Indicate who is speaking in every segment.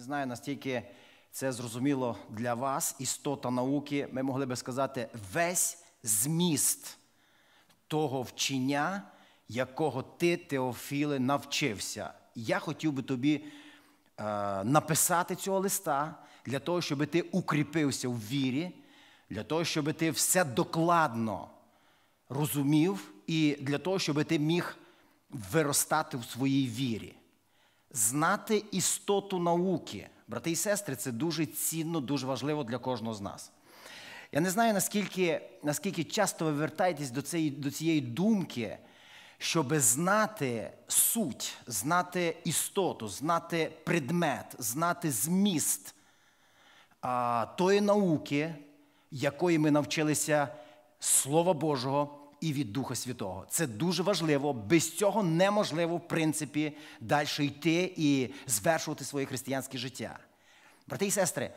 Speaker 1: Не знаю, наскільки це зрозуміло для вас, істота науки, ми могли би сказати, весь зміст того вчення, якого ти, Теофіле, навчився. Я хотів би тобі е, написати цього листа для того, щоб ти укріпився в вірі, для того, щоб ти все докладно розумів, і для того, щоб ти міг виростати в своїй вірі знати істоту науки, брати і сестри, це дуже цінно, дуже важливо для кожного з нас. Я не знаю, наскільки наскільки часто ви вертаєтесь до цієї, до цієї думки, щоб знати суть, знати істоту, знати предмет, знати зміст а, тої науки, якої ми навчилися Слова Божого і від Духа Святого. Це дуже важливо. Без цього неможливо, в принципі, далі йти і звершувати своє християнське життя. Брати і сестри,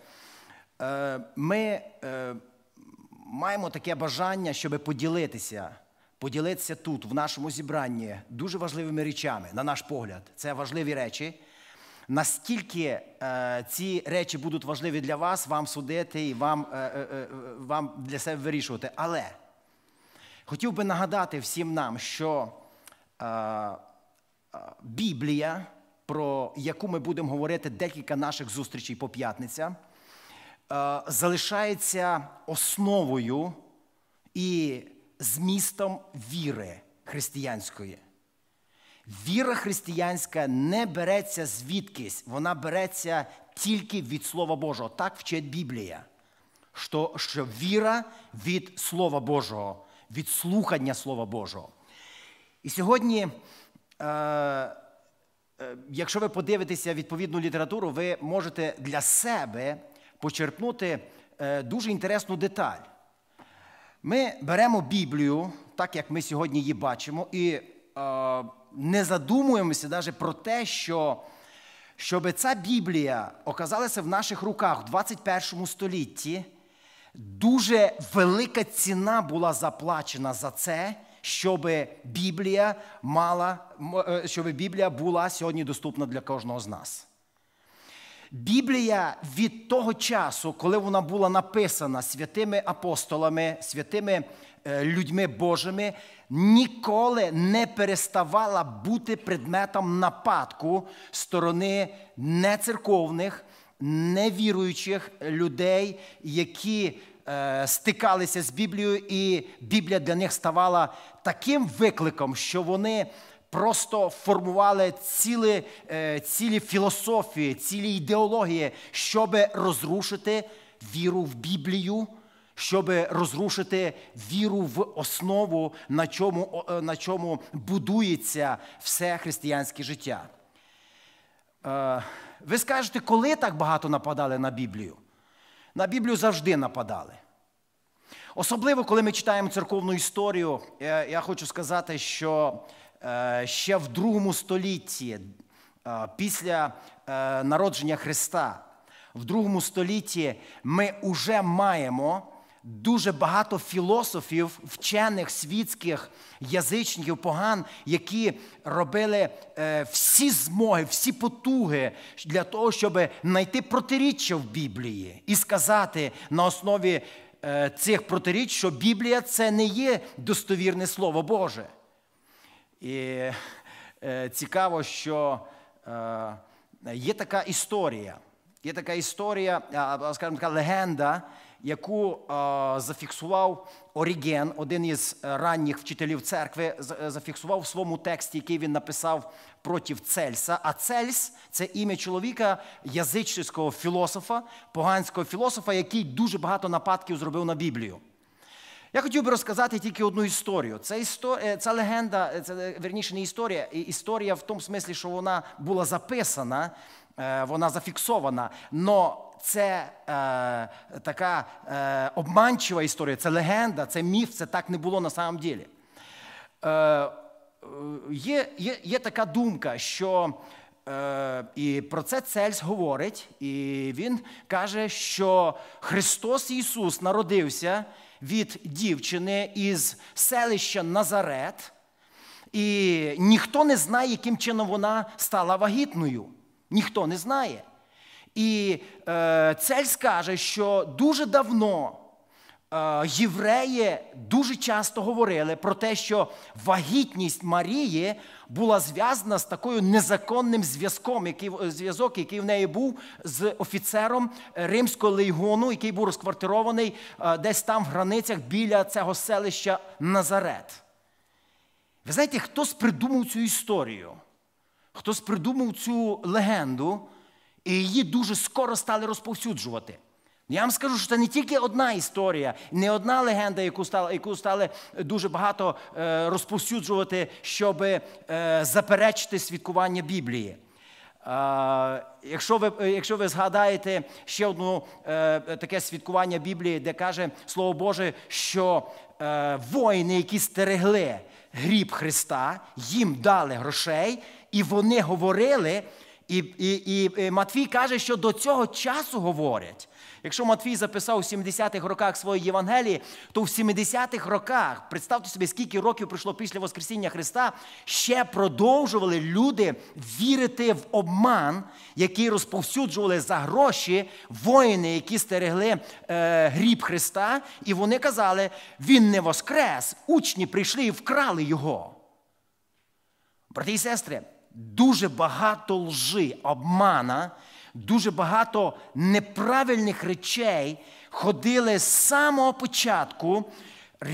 Speaker 1: е, ми е, маємо таке бажання, щоб поділитися. Поділитися тут, в нашому зібранні, дуже важливими речами, на наш погляд, це важливі речі. Наскільки е, ці речі будуть важливі для вас, вам судити і вам е, е, е вам для себе вирішувати. Але Хотів би нагадати всім нам, що е, е, Біблія, про яку ми будемо говорити декілька наших зустрічей по п'ятниця, е, залишається основою і змістом віри християнської. Віра християнська не береться звідкись, вона береться тільки від Слова Божого. Так вчить Біблія, що, що віра від Слова Божого від слухання Слова Божого. І сьогодні, е, е, якщо ви подивитеся відповідну літературу, ви можете для себе почерпнути е, дуже інтересну деталь. Ми беремо Біблію, так як ми сьогодні її бачимо, і не задумуємося навіть про те, що. Щоб ця Біблія оказалася в наших руках в 21 столітті, Дуже велика ціна була заплачена за це, щоб Біблія мала, е, щоб Біблія була сьогодні доступна для кожного з нас. Біблія від того часу, коли вона була написана святими апостолами, святими е, людьми Божими, ніколи не переставала бути предметом нападку сторони нецерковних, невіруючих людей, які е, стикалися з Біблією, і Біблія для них ставала таким викликом, що вони. Просто формували цілі е, цілі філософії, цілі ідеології, щоб розрушити віру в Біблію, щоб розрушити віру в основу, на чому е, на чому будується все християнське життя. Ви скажете, коли так багато нападали на Біблію? На Біблію завжди нападали. Особливо, коли ми читаємо церковну історію, я хочу сказати, що е, ще в другому столітті, е, після е, народження Христа, в другому столітті ми вже маємо дуже багато філософів, вчених, світських язичників, поган, які робили е, всі змоги, всі потуги для того, щоб знайти протиріччя в Біблії і сказати на основі е, цих протиріч, що Біблія це не є достовірне Слово Боже. І е, цікаво, що є така історія. Є така історія, скажімо, така легенда, яку е, зафіксував Оріген, один із е, ранніх вчителів церкви, е, зафіксував в своєму тексті, який він написав проти Цельса. А Цельс це ім'я чоловіка язичницького філософа, поганського філософа, який дуже багато нападків зробив на Біблію. Я хотів би розказати тільки одну історію. Це історія, ця легенда, це верніше не історія, історія в тому смислі, що вона була записана Е, вона зафіксована. Но це е, така е, обманчива історія, це легенда, це міф, це так не було на самом ділі. Е, є, є, є така думка, що е, і про це Цельс говорить, і він каже, що Христос Ісус народився від дівчини із селища Назарет, і ніхто не знає, яким чином вона стала вагітною. Ніхто не знає. І е, Цель скаже, що дуже давно е, євреї дуже часто говорили про те, що вагітність Марії була зв'язана з такою незаконним зв'язком, який зв'язок, який в неї був з офіцером Римського легіону, який був розквартирований е, десь там в границях біля цього селища Назарет. Ви знаєте, хтось придумав цю історію. Хтось придумав цю легенду, і її дуже скоро стали розповсюджувати. Я вам скажу, що це не тільки одна історія, не одна легенда, яку стали яку стали дуже багато е, розповсюджувати, щоб е, заперечити святкування Біблії. Е, якщо ви якщо ви згадаєте ще одне таке святкування Біблії, де каже Слово Боже, що воїни, які стерегли гріб Христа, їм дали грошей, і вони говорили, і, і, і е, Матвій каже, що до цього часу говорять. Якщо Матвій записав у 70-х роках своєї Євангелії, то в 70-х роках, представте собі, скільки років пройшло після Воскресіння Христа, ще продовжували люди вірити в обман, який розповсюджували за гроші воїни, які стерегли е, гріб Христа, і вони казали, Він не воскрес, учні прийшли і вкрали його. Брати і сестри, дуже багато лжи, обмана, дуже багато неправильних речей ходили з самого початку.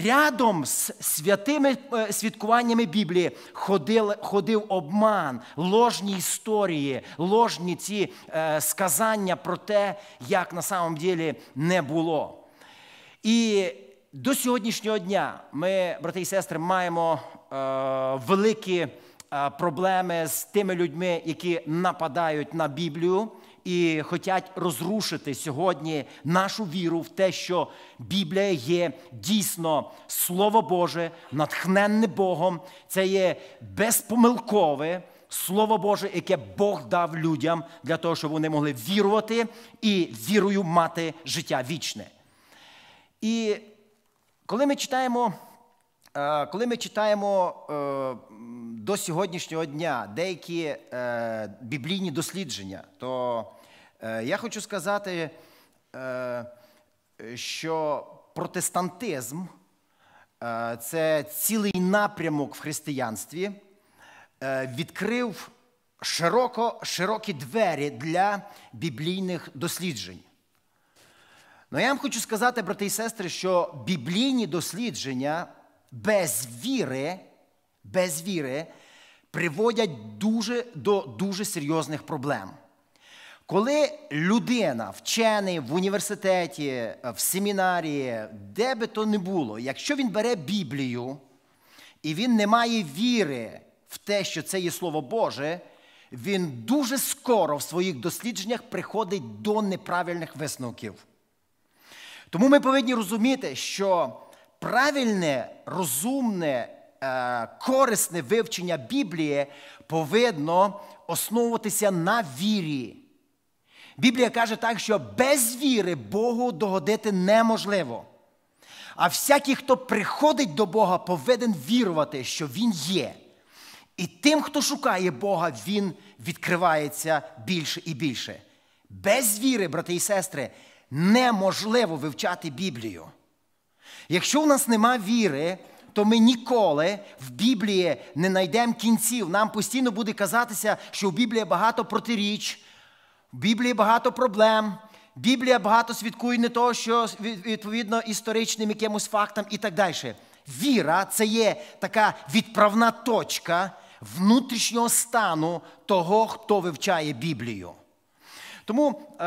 Speaker 1: Рядом з святими е, святкуваннями Біблії ходив ходив обман, ложні історії, ложні ці е, сказання про те, як на самом ділі не було. І до сьогоднішнього дня ми, брати і сестри, маємо е, великі. Е, проблеми з тими людьми, які нападають на Біблію і хочуть розрушити сьогодні нашу віру в те, що Біблія є дійсно Слово Боже, натхненне Богом, це є безпомилкове. Слово Боже, яке Бог дав людям для того, щоб вони могли вірувати і вірою мати життя вічне. І коли ми читаємо е, коли ми читаємо е, до сьогоднішнього дня деякі е, біблійні дослідження, то е, я хочу сказати, е, що протестантизм е, це цілий напрямок в християнстві, е, відкрив широко, широкі двері для біблійних досліджень. Ну, я вам хочу сказати, брати і сестри, що біблійні дослідження без віри без віри приводять дуже, до дуже серйозних проблем. Коли людина, вчений в університеті, в семінарії, де би то не було, якщо він бере Біблію і він не має віри в те, що це є Слово Боже, він дуже скоро в своїх дослідженнях приходить до неправильних висновків. Тому ми повинні розуміти, що правильне, розумне Е, корисне вивчення Біблії повинно основуватися на вірі. Біблія каже так, що без віри Богу догодити неможливо. А всякий, хто приходить до Бога, повинен вірувати, що Він є. І тим, хто шукає Бога, Він відкривається більше і більше. Без віри, брати і сестри, неможливо вивчати Біблію. Якщо в нас нема віри, то ми ніколи в Біблії не знайдемо кінців. Нам постійно буде казатися, що в Біблії багато протиріч, в Біблії багато проблем. Біблія багато свідкує не того, що відповідно історичним якимось фактам і так далі. Віра це є така відправна точка внутрішнього стану того, хто вивчає Біблію. Тому е,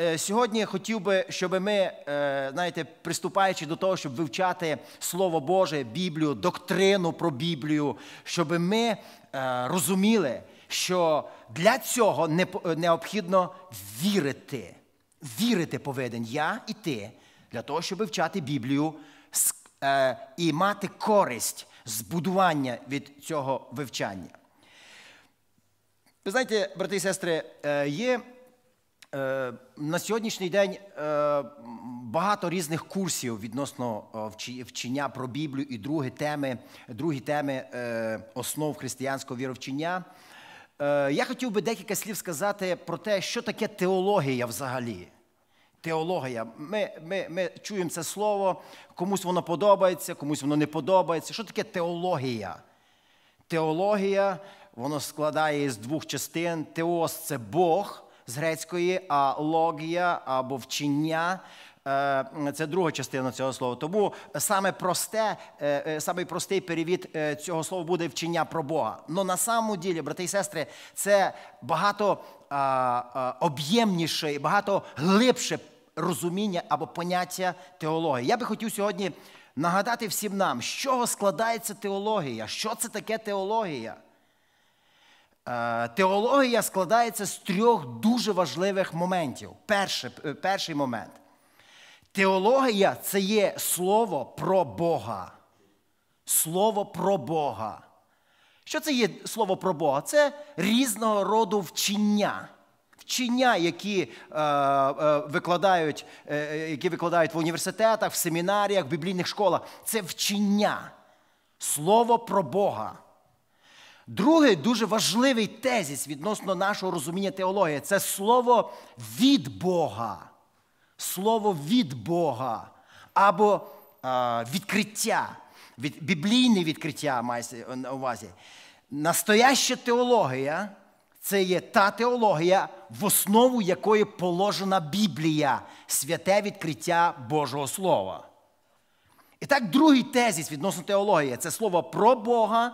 Speaker 1: е, сьогодні хотів би, щоб ми, е, знаєте, приступаючи до того, щоб вивчати Слово Боже, Біблію, доктрину про Біблію, щоб ми е, розуміли, що для цього не, е, необхідно вірити. Вірити повинен я і ти для того, щоб вивчати Біблію е, і мати користь збудування від цього вивчання. Ви знаєте, брати і сестри, є Е, на сьогоднішній день е, багато різних курсів відносно е, вчення про Біблію і другі теми другі теми основ християнського віровчення. Я хотів би декілька слів сказати про те, що таке теологія взагалі. Теологія. Ми ми, ми чуємо це слово, комусь воно подобається, комусь воно не подобається. Що таке теологія? Теологія, воно складає з двох частин. Теос це Бог з грецької, а логія або вчення. Е, це друга частина цього слова. Тому саме просте, е, е, саме простий перевід цього слова буде вчення про Бога. Но на самому ділі, брати і сестри, це багато об'ємніше і багато глибше розуміння або поняття теології. Я би хотів сьогодні нагадати всім нам, з чого складається теологія, що це таке теологія. Е, теологія складається з трьох дуже важливих моментів. Перший, е, перший момент. Теологія це є слово про Бога. Слово про Бога. Що це є слово про Бога? Це різного роду вчення. Вчення, які е, е, викладають е, е які викладають в університетах, в семінаріях, в біблійних школах. Це вчення. Слово про Бога. Другий дуже важливий тезіс відносно нашого розуміння теології це слово від Бога. Слово від Бога або а, відкриття, від, біблійне відкриття мається на увазі. Настояща теологія це є та теологія, в основу якої положена Біблія, святе відкриття Божого Слова. І так, другий тезіс відносно теології це слово про Бога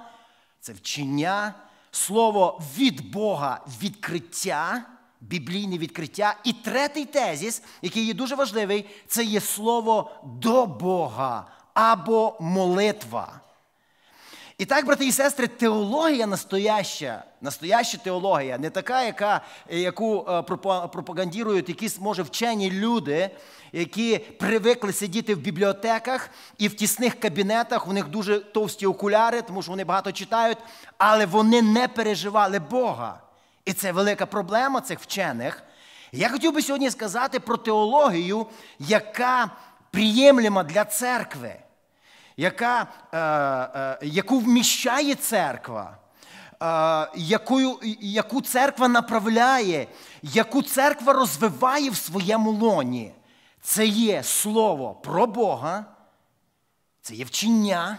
Speaker 1: це вчення, слово від Бога відкриття, біблійне відкриття. І третій тезіс, який є дуже важливий, це є слово до Бога або молитва. І так, брати і сестри, теологія настояща, настояща теологія, не така, яка, яку е, пропагандірують якісь, може, вчені люди, які привикли сидіти в бібліотеках і в тісних кабінетах, у них дуже товсті окуляри, тому що вони багато читають, але вони не переживали Бога. І це велика проблема цих вчених. Я хотів би сьогодні сказати про теологію, яка приємлема для церкви яка, е, е, яку вміщає церква, е, якою, яку церква направляє, яку церква розвиває в своєму лоні. Це є слово про Бога, це є вчення.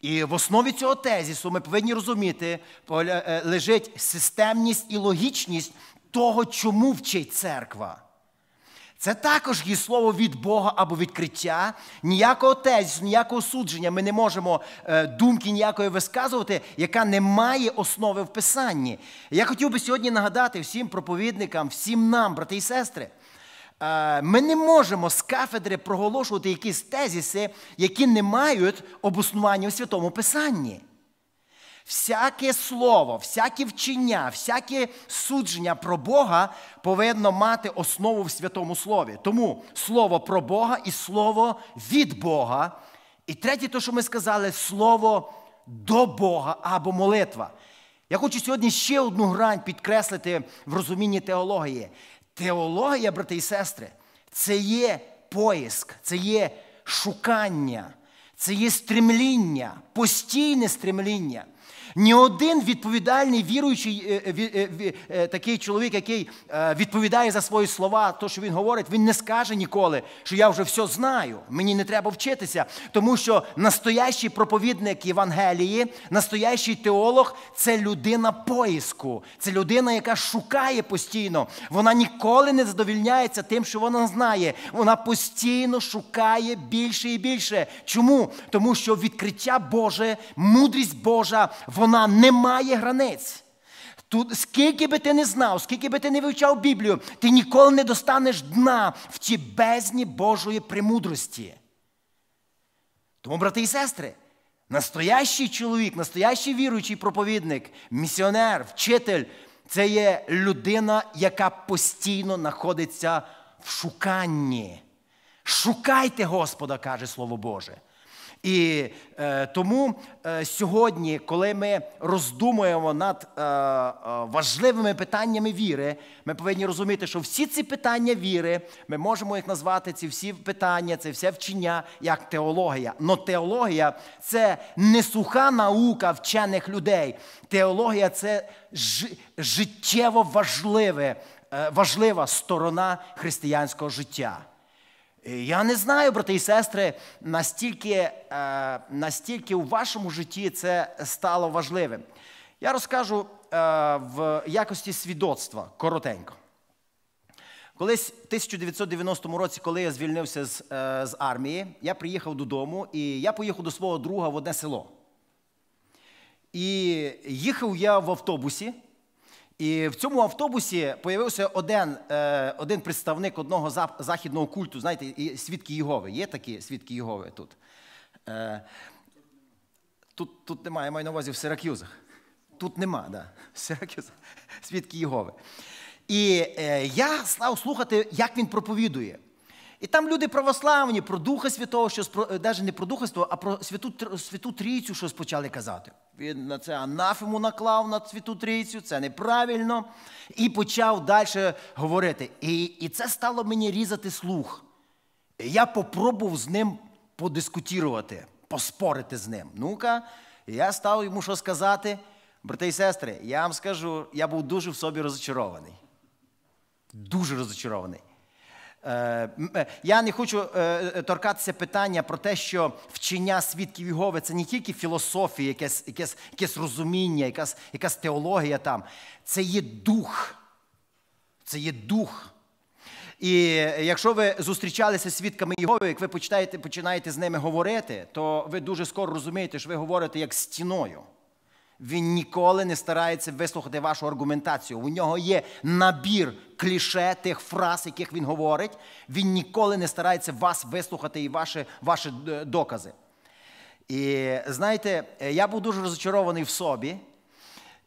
Speaker 1: І в основі цього тезису ми повинні розуміти, е, лежить системність і логічність того, чому вчить церква. Це також є слово від Бога або відкриття. Ніякого тезісу, ніякого судження ми не можемо е, думки ніякої висказувати, яка не має основи в Писанні. Я хотів би сьогодні нагадати всім проповідникам, всім нам, брати і сестри. Е, ми не можемо з кафедри проголошувати якісь тезіси, які не мають обоснування у святому Писанні. Всяке слово, всяке вчення, всяке судження про Бога повинно мати основу в святому слові. Тому слово про Бога і слово від Бога. І третє, то, що ми сказали, слово до Бога або молитва. Я хочу сьогодні ще одну грань підкреслити в розумінні теології. Теологія, брати і сестри, це є поїск, це є шукання, це є стремління, постійне стремління. Ні один відповідальний віруючий е, е, е, такий чоловік, який відповідає за свої слова, то, що він говорить, він не скаже ніколи, що я вже все знаю, мені не треба вчитися. Тому що настоящий проповідник Євангелії, настоящий теолог це людина поїску, це людина, яка шукає постійно. Вона ніколи не задовільняється тим, що вона знає. Вона постійно шукає більше і більше. Чому? Тому що відкриття Боже, мудрість Божа вона не має границь. Тут, скільки би ти не знав, скільки би ти не вивчав Біблію, ти ніколи не достанеш дна в ті бездні Божої премудрості. Тому, брати і сестри, настоящий чоловік, настоящий віруючий проповідник, місіонер, вчитель це є людина, яка постійно знаходиться в шуканні. Шукайте Господа, каже Слово Боже. І е, тому е, сьогодні, коли ми роздумуємо над е, е, важливими питаннями віри, ми повинні розуміти, що всі ці питання віри, ми можемо їх назвати, ці всі питання, це все вчення як теологія. Но теологія це не суха наука вчених людей. Теологія це ж, життєво важливе, е, важлива сторона християнського життя. Е, я не знаю, брати і сестри, настільки, е, настільки у вашому житті це стало важливим. Я розкажу е, в якості свідоцтва коротенько. Колись в 1990 році, коли я звільнився з, з армії, я приїхав додому і я поїхав до свого друга в одне село. І їхав я в автобусі. І в цьому автобусі появився один е, один представник одного західного культу, знаєте, свідки Єгови. Є такі свідки Єгови тут? Е, тут тут немає, я маю на увазі в Сиракюзах. Тут нема, да. В свідки Єгови. І е, я став слухати, як він проповідує. І там люди православні про Духа Святого, що навіть е, не про Духа Святого, а про Святу Святу Трійцю щось почали казати. Він на це анафему наклав на Святу Трійцю, це неправильно. І почав далі говорити. І, і це стало мені різати слух. І я попробував з ним подискутірувати, поспорити з ним. Ну-ка, я став йому що сказати. Брати і сестри, я вам скажу, я був дуже в собі розочарований. Дуже розочарований. Е, е, я не хочу е, торкатися питання про те, що вчення свідків Єгови це не тільки філософія, якесь якесь, якесь розуміння, якась якась теологія там. Це є дух. Це є дух. І якщо ви зустрічалися з свідками Єгови, як ви починаєте, починаєте з ними говорити, то ви дуже скоро розумієте, що ви говорите як стіною. Він ніколи не старається вислухати вашу аргументацію. У нього є набір кліше тих фраз, яких він говорить. Він ніколи не старається вас вислухати і ваші ваші е, докази. І знаєте, е, я був дуже розочарований в собі.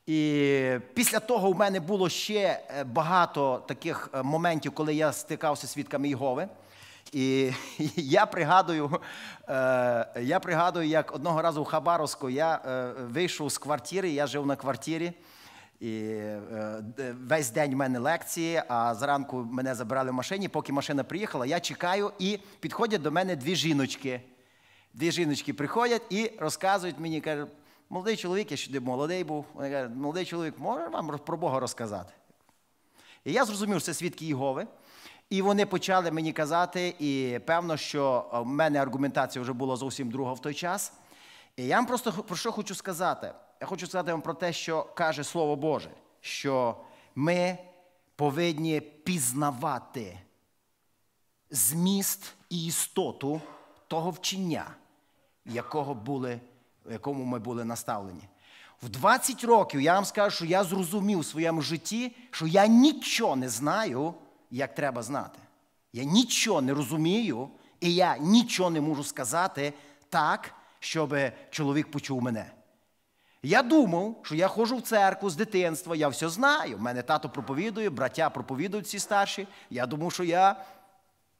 Speaker 1: І після того в мене було ще е, багато таких моментів, коли я стикався з свідками Єгови. І я пригадую, е, я пригадую, як одного разу в Хабаровську я е, вийшов з квартири, я жив на квартирі. І е, весь день в мене лекції, а зранку мене забирали в машині. Поки машина приїхала, я чекаю, і підходять до мене дві жіночки. Дві жіночки приходять і розказують мені, кажуть, молодий чоловік, я ще молодий був. Вони кажуть, молодий чоловік, може вам про Бога розказати? І я зрозумів, що це свідки Єгови. І вони почали мені казати, і певно, що е, в мене аргументація вже була зовсім друга в той час. І я вам просто про що хочу сказати? Я хочу сказати вам про те, що каже Слово Боже, що ми повинні пізнавати зміст і істоту того вчення, якого були, якому ми були наставлені. В 20 років я вам скажу, що я зрозумів в своєму житті, що я нічого не знаю як треба знати. Я нічого не розумію, і я нічого не можу сказати так, щоб чоловік почув мене. Я думав, що я ходжу в церкву з дитинства, я все знаю. В мене тато проповідує, браття проповідують всі старші. Я думав, що я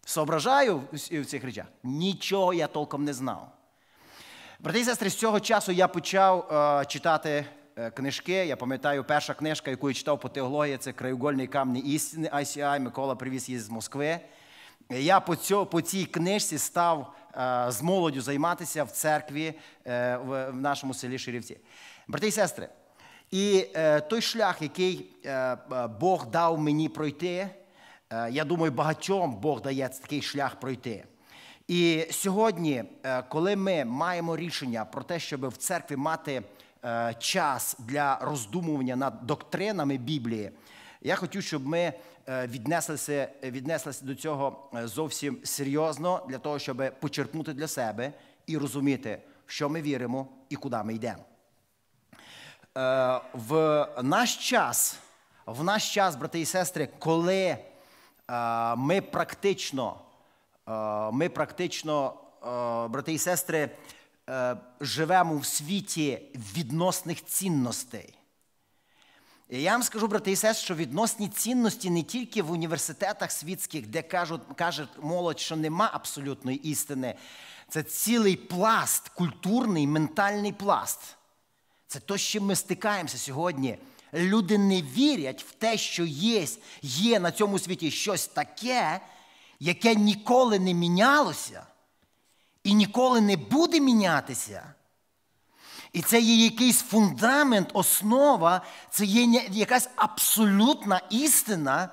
Speaker 1: соображаю в цих речах. Нічого я толком не знав. Брати і сестри, з цього часу я почав е, читати Е, книжки. Я пам'ятаю, перша книжка, яку я читав по теології, це краєугольний камні істини ICI, Микола привіз її з Москви. Е, я по, цьо, по цій книжці став е, з молоддю займатися в церкві в нашому селі Ширівці. Брати і сестри, і той шлях, який Бог дав мені пройти, я думаю, багатьом Бог дає такий шлях пройти. І сьогодні, коли ми маємо рішення про те, щоб в церкві мати Е, час для роздумування над доктринами Біблії, я хочу, щоб ми е, віднеслися, віднеслися до цього е, зовсім серйозно, для того, щоб почерпнути для себе і розуміти, в що ми віримо і куди ми йдемо. В наш час, в наш час, брати і сестри, коли ми практично, ми практично, брати і сестри, Е, живемо в світі відносних цінностей. І я вам скажу, брати і сестри, що відносні цінності не тільки в університетах світських, де кажуть, каже молодь, що нема абсолютної істини. Це цілий пласт, культурний, ментальний пласт. Це те, з чим ми стикаємося сьогодні. Люди не вірять в те, що є, є на цьому світі щось таке, яке ніколи не мінялося, і ніколи не буде мінятися. І це є якийсь фундамент, основа, це є якась абсолютна істина,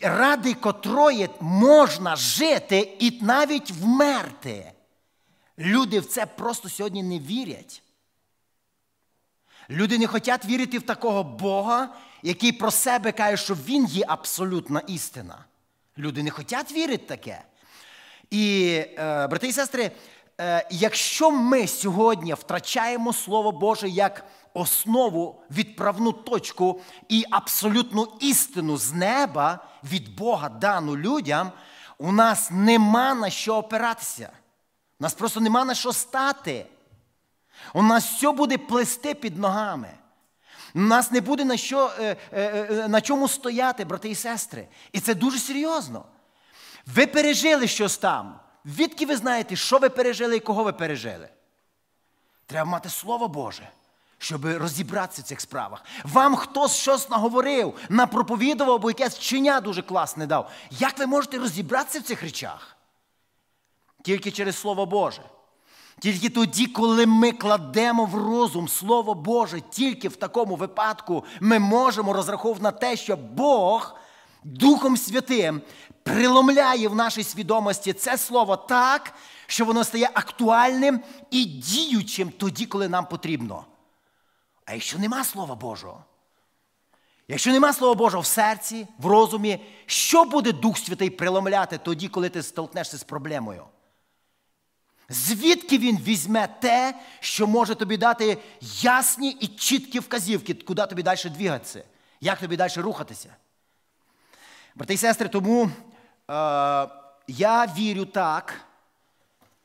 Speaker 1: ради котрої можна жити і навіть вмерти. Люди в це просто сьогодні не вірять. Люди не хочуть вірити в такого Бога, який про себе каже, що Він є абсолютна істина. Люди не хочуть вірити в таке. І, е, брати і сестри, е, якщо ми сьогодні втрачаємо Слово Боже як основу, відправну точку і абсолютну істину з неба від Бога дану людям, у нас нема на що опиратися. У нас просто нема на що стати. У нас все буде плести під ногами. У нас не буде на що, е, на чому стояти, брати і сестри. І це дуже серйозно. Ви пережили щось там. Відки ви знаєте, що ви пережили і кого ви пережили? Треба мати Слово Боже, щоб розібратися в цих справах. Вам хтось щось наговорив, напроповідував, бо якесь чиня дуже класне дав. Як ви можете розібратися в цих речах? Тільки через Слово Боже. Тільки тоді, коли ми кладемо в розум Слово Боже, тільки в такому випадку ми можемо розраховувати на те, що Бог Духом Святим Преломляє в нашій свідомості це слово так, що воно стає актуальним і діючим тоді, коли нам потрібно. А якщо нема Слова Божого, якщо нема Слова Божого в серці, в розумі, що буде Дух Святий приломляти тоді, коли ти столкнешся з проблемою? Звідки він візьме те, що може тобі дати ясні і чіткі вказівки, куди тобі далі двігатися, як тобі далі рухатися? Брати і сестри, тому Е, я вірю так,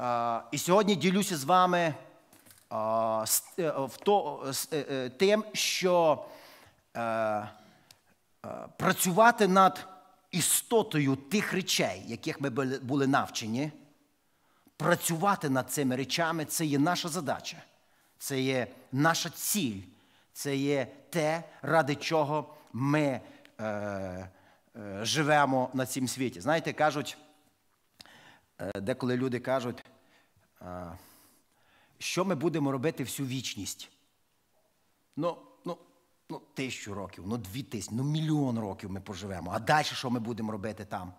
Speaker 1: е, і сьогодні ділюся з вами е, тим, що працювати над істотою тих речей, яких ми були навчені, працювати над цими речами це є наша задача, це є наша ціль, це є те, ради чого ми. Е, живемо на цім світі. Знаєте, кажуть, е, деколи люди кажуть, е, що ми будемо робити всю вічність? Ну, ну, ну, тисячу років, ну дві тисячі, ну мільйон років ми поживемо. А далі що ми будемо робити там?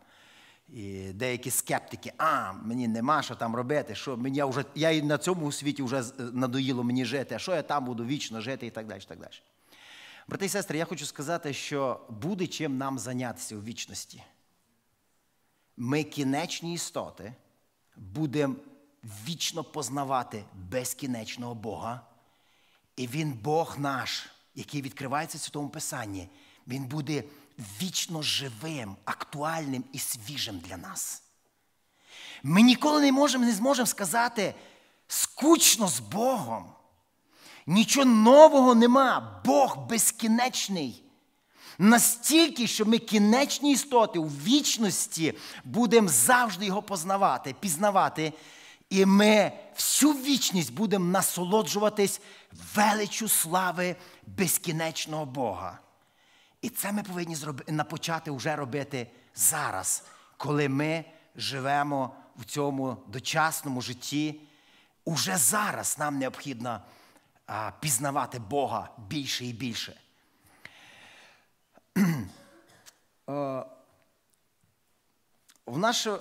Speaker 1: І деякі скептики, а мені нема що там робити, що мені я вже я і на цьому світі вже надоїло мені жити, а що я там буду вічно жити і так далі. І так далі. Брати і сестри, я хочу сказати, що буде чим нам зайнятися у вічності. Ми кінечні істоти будемо вічно познавати безкінечного Бога. І Він Бог наш, який відкривається в Святому Писанні, Він буде вічно живим, актуальним і свіжим для нас. Ми ніколи не можемо не зможемо сказати скучно з Богом. Нічого нового нема. Бог безкінечний. Настільки, що ми кінечні істоти у вічності будемо завжди його познавати, пізнавати. І ми всю вічність будемо насолоджуватись величу слави безкінечного Бога. І це ми повинні почати вже робити зараз, коли ми живемо в цьому дочасному житті. Уже зараз нам необхідно пізнавати Бога більше і більше. Е, в наш, е, е,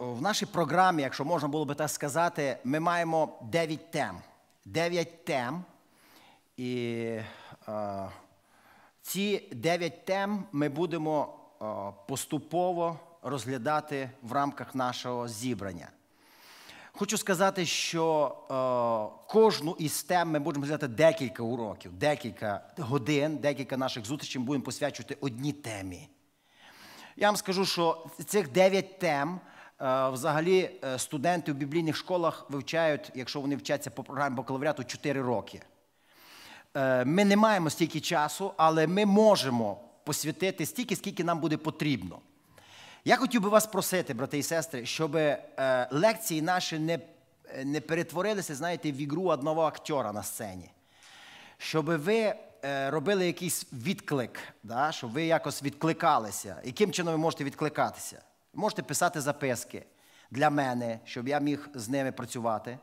Speaker 1: в нашій програмі, якщо можна було би так сказати, ми маємо 9 тем. 9 тем. І ці 9 тем ми будемо поступово розглядати в рамках нашого зібрання. Хочу сказати, що е, кожну із тем ми можемо взяти декілька уроків, декілька годин, декілька наших зустрічей ми будемо посвячувати одній темі. Я вам скажу, що цих дев'ять тем е, взагалі е, студенти в біблійних школах вивчають, якщо вони вчаться по програмі бакалавріату, 4 роки. Е, ми не маємо стільки часу, але ми можемо посвятити стільки, скільки нам буде потрібно. Я хотів би вас просити, брати і сестри, щоб е, лекції наші не не перетворилися, знаєте, в ігру одного актера на сцені. Щоб ви е, робили якийсь відклик, да? щоб ви якось відкликалися. Яким чином ви можете відкликатися? Можете писати записки для мене, щоб я міг з ними працювати.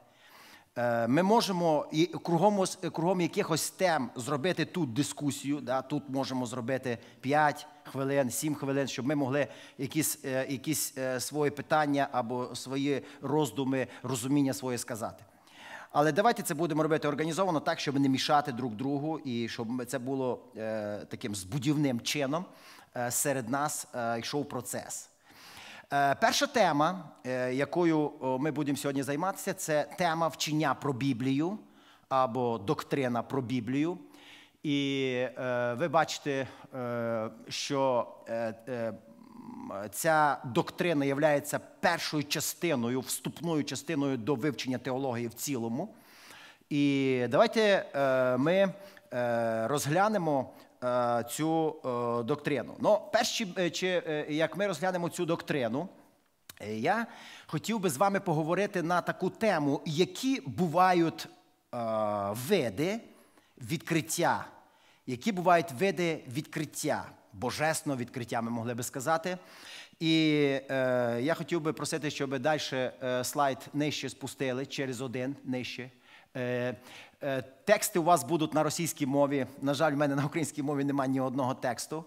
Speaker 1: Е, ми можемо і кругом, кругом якихось тем зробити тут дискусію. Да? Тут можемо зробити 5 хвилин, сім хвилин, щоб ми могли якісь е, якісь е, свої питання або свої роздуми, розуміння своє сказати. Але давайте це будемо робити організовано так, щоб не мішати друг другу, і щоб це було е, таким збудівним чином серед нас йшов процес. Перша тема, якою ми будемо сьогодні займатися, це тема вчення про Біблію або доктрина про Біблію. І е, ви бачите, е, що е, е ця доктрина є першою частиною, вступною частиною до вивчення теології в цілому. І давайте е, ми е, розглянемо цю доктрину. Ну, перші, чи як ми розглянемо цю доктрину, я хотів би з вами поговорити на таку тему, які бувають види відкриття, які бувають види відкриття, божественного відкриття, ми могли би сказати. І е, я хотів би просити, щоб далі е, слайд нижче спустили через один нижче. Е, е, Тексти у вас будуть на російській мові. На жаль, в мене на українській мові немає ні одного тексту.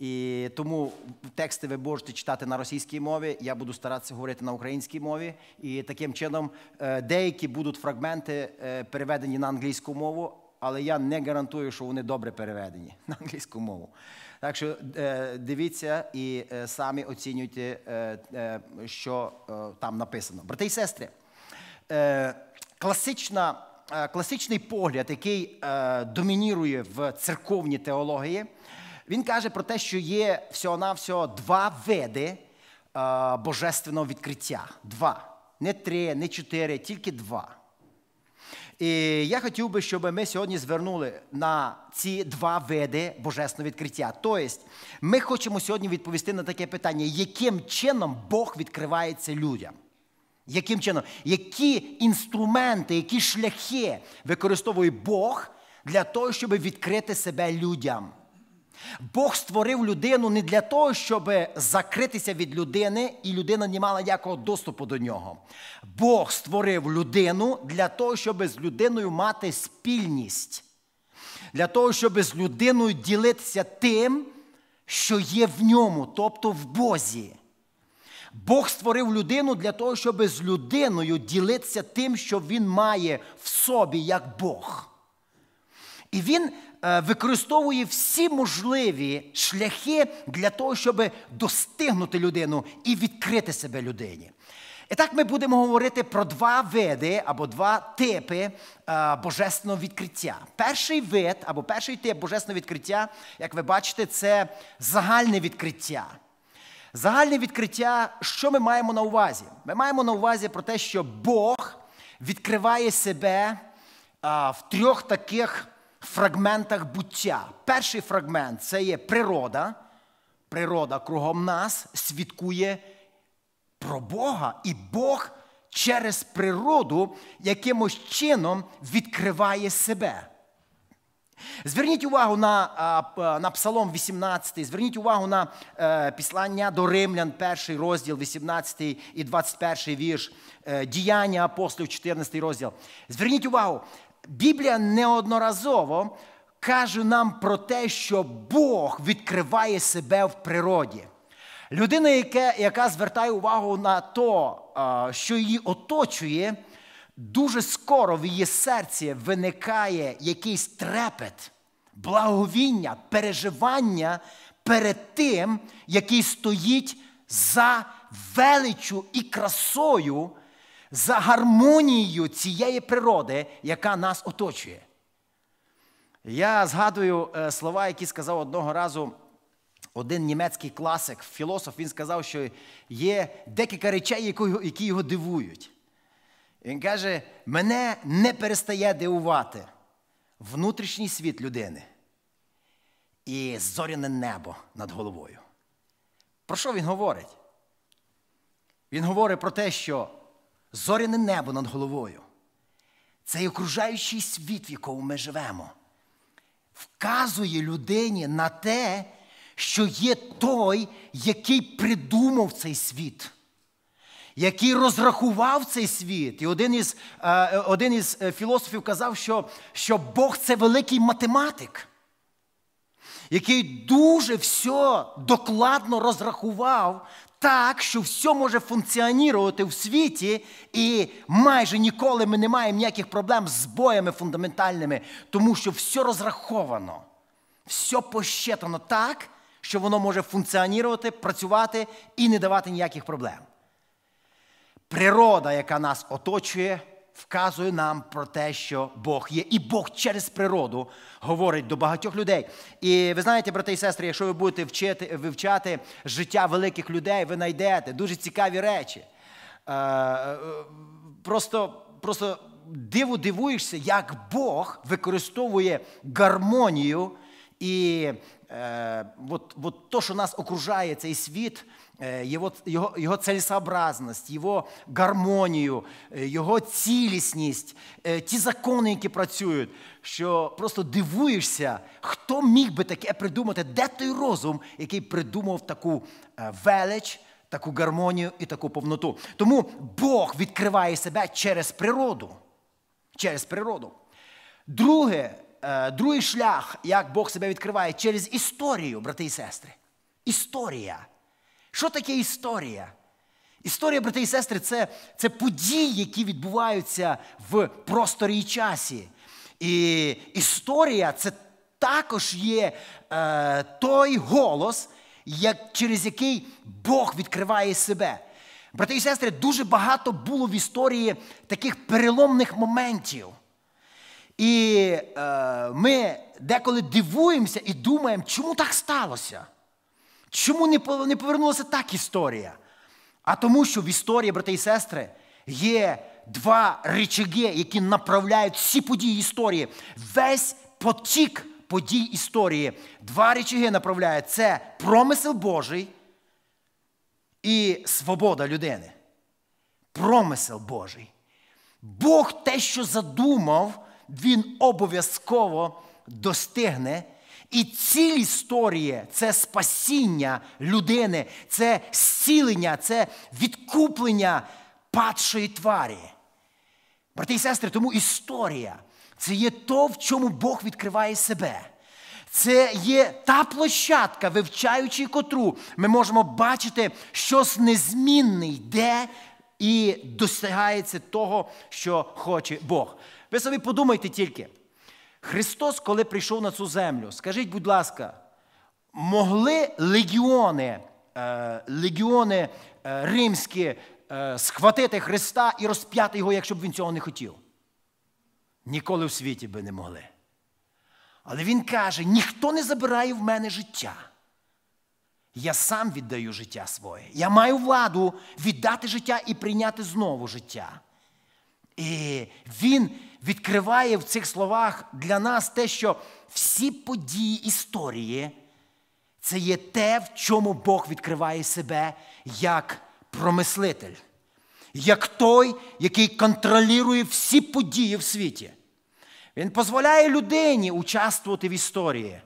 Speaker 1: І тому тексти ви можете читати на російській мові. Я буду старатися говорити на українській мові. І таким чином е, деякі будуть фрагменти е, переведені на англійську мову, але я не гарантую, що вони добре переведені на англійську мову. Так що е, дивіться і е, самі оцінюйте, е, що там написано. Брати і сестри, класична, класичний погляд, який домінірує в церковній теології, він каже про те, що є всього-навсього два види божественного відкриття. Два. Не три, не чотири, тільки два. І я хотів би, щоб ми сьогодні звернули на ці два види божественного відкриття. Тобто, ми хочемо сьогодні відповісти на таке питання, яким чином Бог відкривається людям? Яким чином? Які інструменти, які шляхи використовує Бог для того, щоб відкрити себе людям? Бог створив людину не для того, щоб закритися від людини, і людина не мала ніякого доступу до нього. Бог створив людину для того, щоб з людиною мати спільність, для того, щоб з людиною ділитися тим, що є в ньому, тобто в Бозі. Бог створив людину для того, щоб з людиною ділитися тим, що він має в собі, як Бог. І він Е, використовує всі можливі шляхи для того, щоб достигнути людину і відкрити себе людині. І так ми будемо говорити про два види або два типи е, божественного відкриття. Перший вид або перший тип божественного відкриття, як ви бачите, це загальне відкриття. Загальне відкриття, що ми маємо на увазі? Ми маємо на увазі про те, що Бог відкриває себе е, в трьох таких фрагментах буття. Перший фрагмент це є природа. Природа кругом нас свідкує про Бога, і Бог через природу якимось чином відкриває себе. Зверніть увагу на на Псалом 18, зверніть увагу на е, післання до Римлян, перший розділ, 18 і 21 вірш, е, діяння апостолів, 14 розділ. Зверніть увагу, Біблія неодноразово каже нам про те, що Бог відкриває себе в природі. Людина, яка, яка звертає увагу на те, що її оточує, дуже скоро в її серці виникає якийсь трепет, благовіння, переживання перед тим, який стоїть за величчю і красою за гармонією цієї природи, яка нас оточує. Я згадую е, слова, які сказав одного разу один німецький класик, філософ, він сказав, що є декілька речей, які його дивують. Він каже: мене не перестає дивувати внутрішній світ людини і зоряне небо над головою. Про що він говорить? Він говорить про те, що зоряне небо над головою, цей окружаючий світ, в якому ми живемо, вказує людині на те, що є той, який придумав цей світ. Який розрахував цей світ. І один із е, е, один із е, філософів казав, що що Бог це великий математик який дуже все докладно розрахував так, що все може функціонувати в світі, і майже ніколи ми не маємо ніяких проблем з боями фундаментальними, тому що все розраховано, все пощетано так, що воно може функціонувати, працювати і не давати ніяких проблем. Природа, яка нас оточує, вказує нам про те, що Бог є. І Бог через природу говорить до багатьох людей. І ви знаєте, брати і сестри, якщо ви будете вчити, вивчати життя великих людей, ви знайдете дуже цікаві речі. Е, е, просто просто диву дивуєшся, як Бог використовує гармонію і е, от, от то, що нас окружає, цей світ его, его, его целесообразность, его гармонію, е, його цілісність, е, ті закони, які працюють, що просто дивуєшся, хто міг би таке придумати, де той розум, який придумав таку е, велич, таку гармонію і таку повноту. Тому Бог відкриває себе через природу. Через природу. Друге, Другий шлях, як Бог себе відкриває, через історію, брати і сестри. Історія. Що таке історія? Історія, брати і сестри, це, це події, які відбуваються в просторі і часі. І історія це також є е, той голос, як, через який Бог відкриває себе. Брати і сестри, дуже багато було в історії таких переломних моментів. І е, ми деколи дивуємося і думаємо, чому так сталося. Чому не повернулася так історія? А тому, що в історії, брати і сестри, є два речаги, які направляють всі події історії, весь потік подій історії. Два речаги направляють це промисел Божий і свобода людини. Промисел Божий. Бог те, що задумав, Він обов'язково достигне. І ціль історії це спасіння людини, це зцілення, це відкуплення падшої тварі. Брати і сестри, тому історія це є то, в чому Бог відкриває себе. Це є та площадка, вивчаючи котру ми можемо бачити, щось незмінне йде і досягається того, що хоче Бог. Ви собі подумайте тільки. Христос, коли прийшов на цю землю, скажіть, будь ласка, могли легіони, е, легіони е, римські е, схватити Христа і розп'яти його, якщо б він цього не хотів? Ніколи в світі би не могли. Але він каже: ніхто не забирає в мене життя. Я сам віддаю життя своє. Я маю владу віддати життя і прийняти знову життя. І він відкриває в цих словах для нас те, що всі події історії це є те, в чому Бог відкриває себе як промислитель, як той, який контролює всі події в світі. Він дозволяє людині участвувати в історії.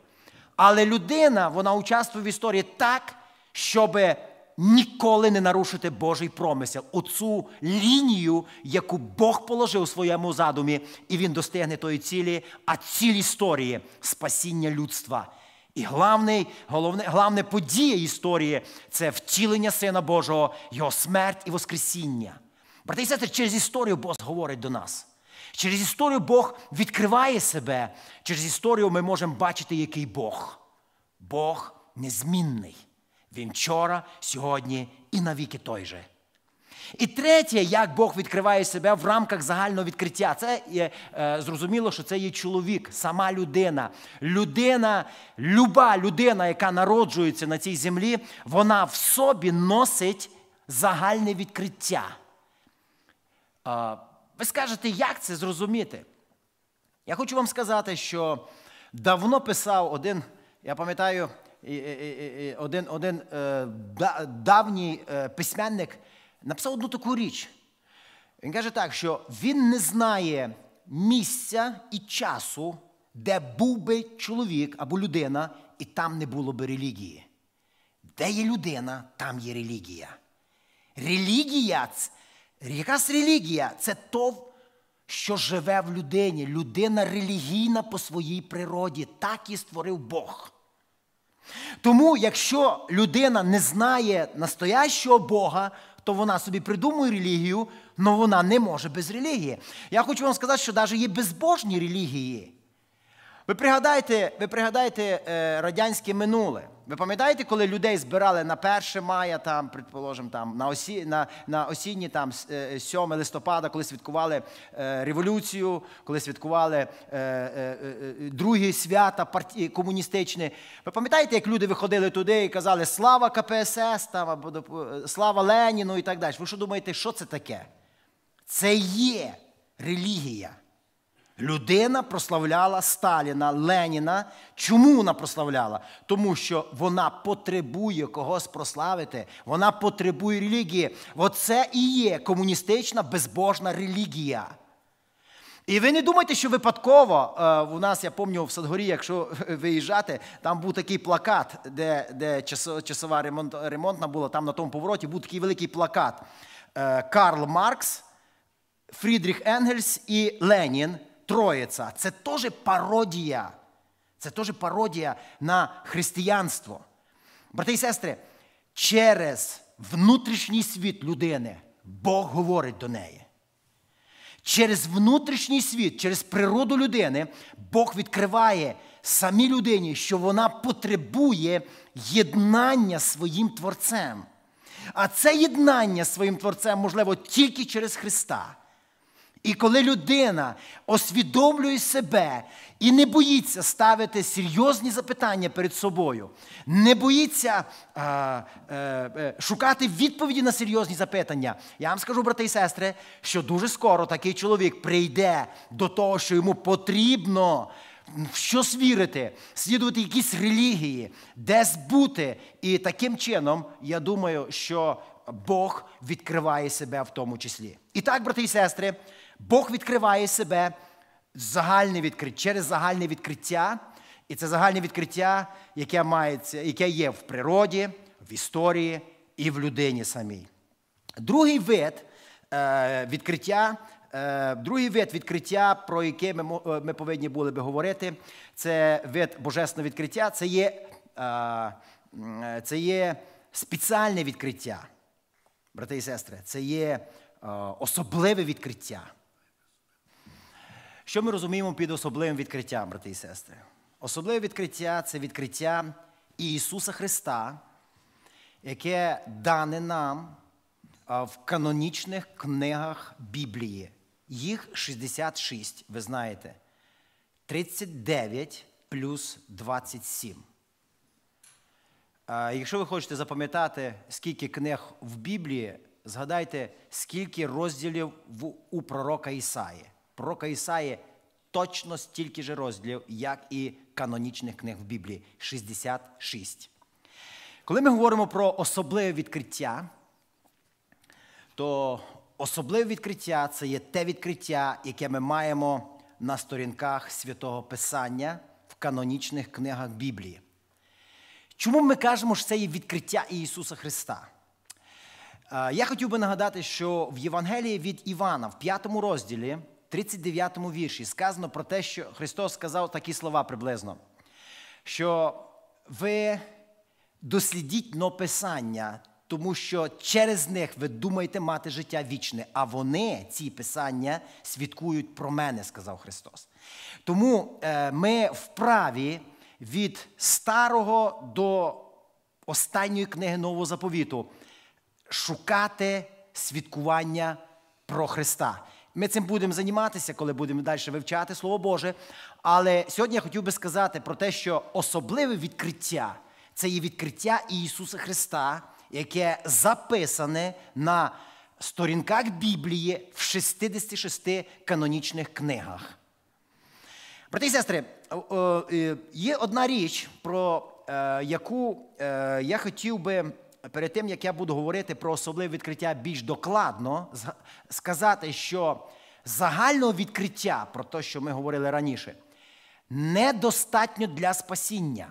Speaker 1: Але людина, вона участвує в історії так, щоби ніколи не нарушити Божий промисел, оцю лінію, яку Бог положив у своєму задумі, і він достигне тої цілі, а ціль історії спасіння людства. І головне, головне, головне подія історії це втілення Сина Божого, Його смерть і Воскресіння. Брати і сестри, через історію Бог говорить до нас. Через історію Бог відкриває себе. Через історію ми можемо бачити, який Бог. Бог незмінний. Він вчора, сьогодні і навіки той же. І третє, як Бог відкриває себе в рамках загального відкриття, це є, е, зрозуміло, що це є чоловік, сама людина. Людина, люба людина, яка народжується на цій землі, вона в собі носить загальне відкриття. Е, ви скажете, як це зрозуміти? Я хочу вам сказати, що давно писав один, я пам'ятаю, один один е, давній е, письменник написав одну таку річ. Він каже так, що він не знає місця і часу, де був би чоловік або людина, і там не було би релігії. Де є людина, там є релігія. Релігія якраз релігія це то, що живе в людині. Людина релігійна по своїй природі. Так і створив Бог. Тому, якщо людина не знає настоящого Бога, то вона собі придумує релігію, але вона не може без релігії. Я хочу вам сказати, що навіть є безбожні релігії. Ви пригадайте, ви пригадайте е, радянське минуле. Ви пам'ятаєте, коли людей збирали на 1 мая, там, предположим, там, на осі, на, на осінні там, 7 е, листопада, коли святкували е, революцію, коли святкували е, е, е, другі свята парті, комуністичні. Ви пам'ятаєте, як люди виходили туди і казали Слава КПСС, там, або слава Леніну і так далі. Ви що думаєте, що це таке? Це є релігія. Людина прославляла Сталіна, Леніна. Чому вона прославляла? Тому що вона потребує когось прославити, вона потребує релігії. Оце і є комуністична безбожна релігія. І ви не думайте, що випадково е, у нас, я пам'ятаю, в Садгорі, якщо виїжджати, там був такий плакат, де де часова ремонт, ремонтна була, там на тому повороті був такий великий плакат е, Карл Маркс, Фрідріх Енгельс і Ленін. Троїця це теж пародія. Це теж пародія на християнство. Брати і сестри, через внутрішній світ людини Бог говорить до неї. Через внутрішній світ, через природу людини, Бог відкриває самій людині, що вона потребує єднання своїм Творцем. А це єднання своїм Творцем можливо тільки через Христа. І коли людина освідомлює себе і не боїться ставити серйозні запитання перед собою, не боїться а, е, е, шукати відповіді на серйозні запитання, я вам скажу, брати і сестри, що дуже скоро такий чоловік прийде до того, що йому потрібно. В щось вірити, слідувати якісь релігії, десь бути. І таким чином, я думаю, що Бог відкриває себе в тому числі. І так, брати і сестри, Бог відкриває себе загальне відкриття, через загальне відкриття. І це загальне відкриття, яке мається, яке є в природі, в історії і в людині самій. Другий вид е, відкриття, е, другий вид відкриття, про яке е, ми повинні були би говорити, це вид божественного відкриття, це є, це є спеціальне відкриття, брати і сестри, це є особливе відкриття. Що ми розуміємо під особливим відкриттям, брати і сестри? Особливе відкриття це відкриття Ісуса Христа, яке дане нам в канонічних книгах Біблії. Їх 66, ви знаєте, 39 плюс 27. Якщо ви хочете запам'ятати, скільки книг в Біблії, згадайте, скільки розділів у пророка Ісаї пророка Ісаї точно стільки же розділів, як і канонічних книг в Біблії 66. Коли ми говоримо про особливе відкриття, то особливе відкриття це є те відкриття, яке ми маємо на сторінках святого Писання в канонічних книгах Біблії. Чому ми кажемо, що це є відкриття Ісуса Христа? Е, я хотів би нагадати, що в Євангелії від Івана в п'ятому розділі 39 вірші сказано про те, що Христос сказав такі слова приблизно, що ви дослідіть но Писання, тому що через них ви думаєте мати життя вічне, а вони, ці Писання, свідкують про мене, сказав Христос. Тому е, ми вправі від старого до останньої книги Нового заповіту шукати свідкування про Христа. Ми цим будемо займатися, коли будемо далі вивчати Слово Боже. Але сьогодні я хотів би сказати про те, що особливе відкриття це є відкриття Ісуса Христа, яке записане на сторінках Біблії в 66 канонічних книгах. Брати і сестри, є одна річ, про е, яку е, я хотів би перед тим, як я буду говорити про особливе відкриття більш докладно, сказати, що загальне відкриття про те, що ми говорили раніше, недостатньо для спасіння.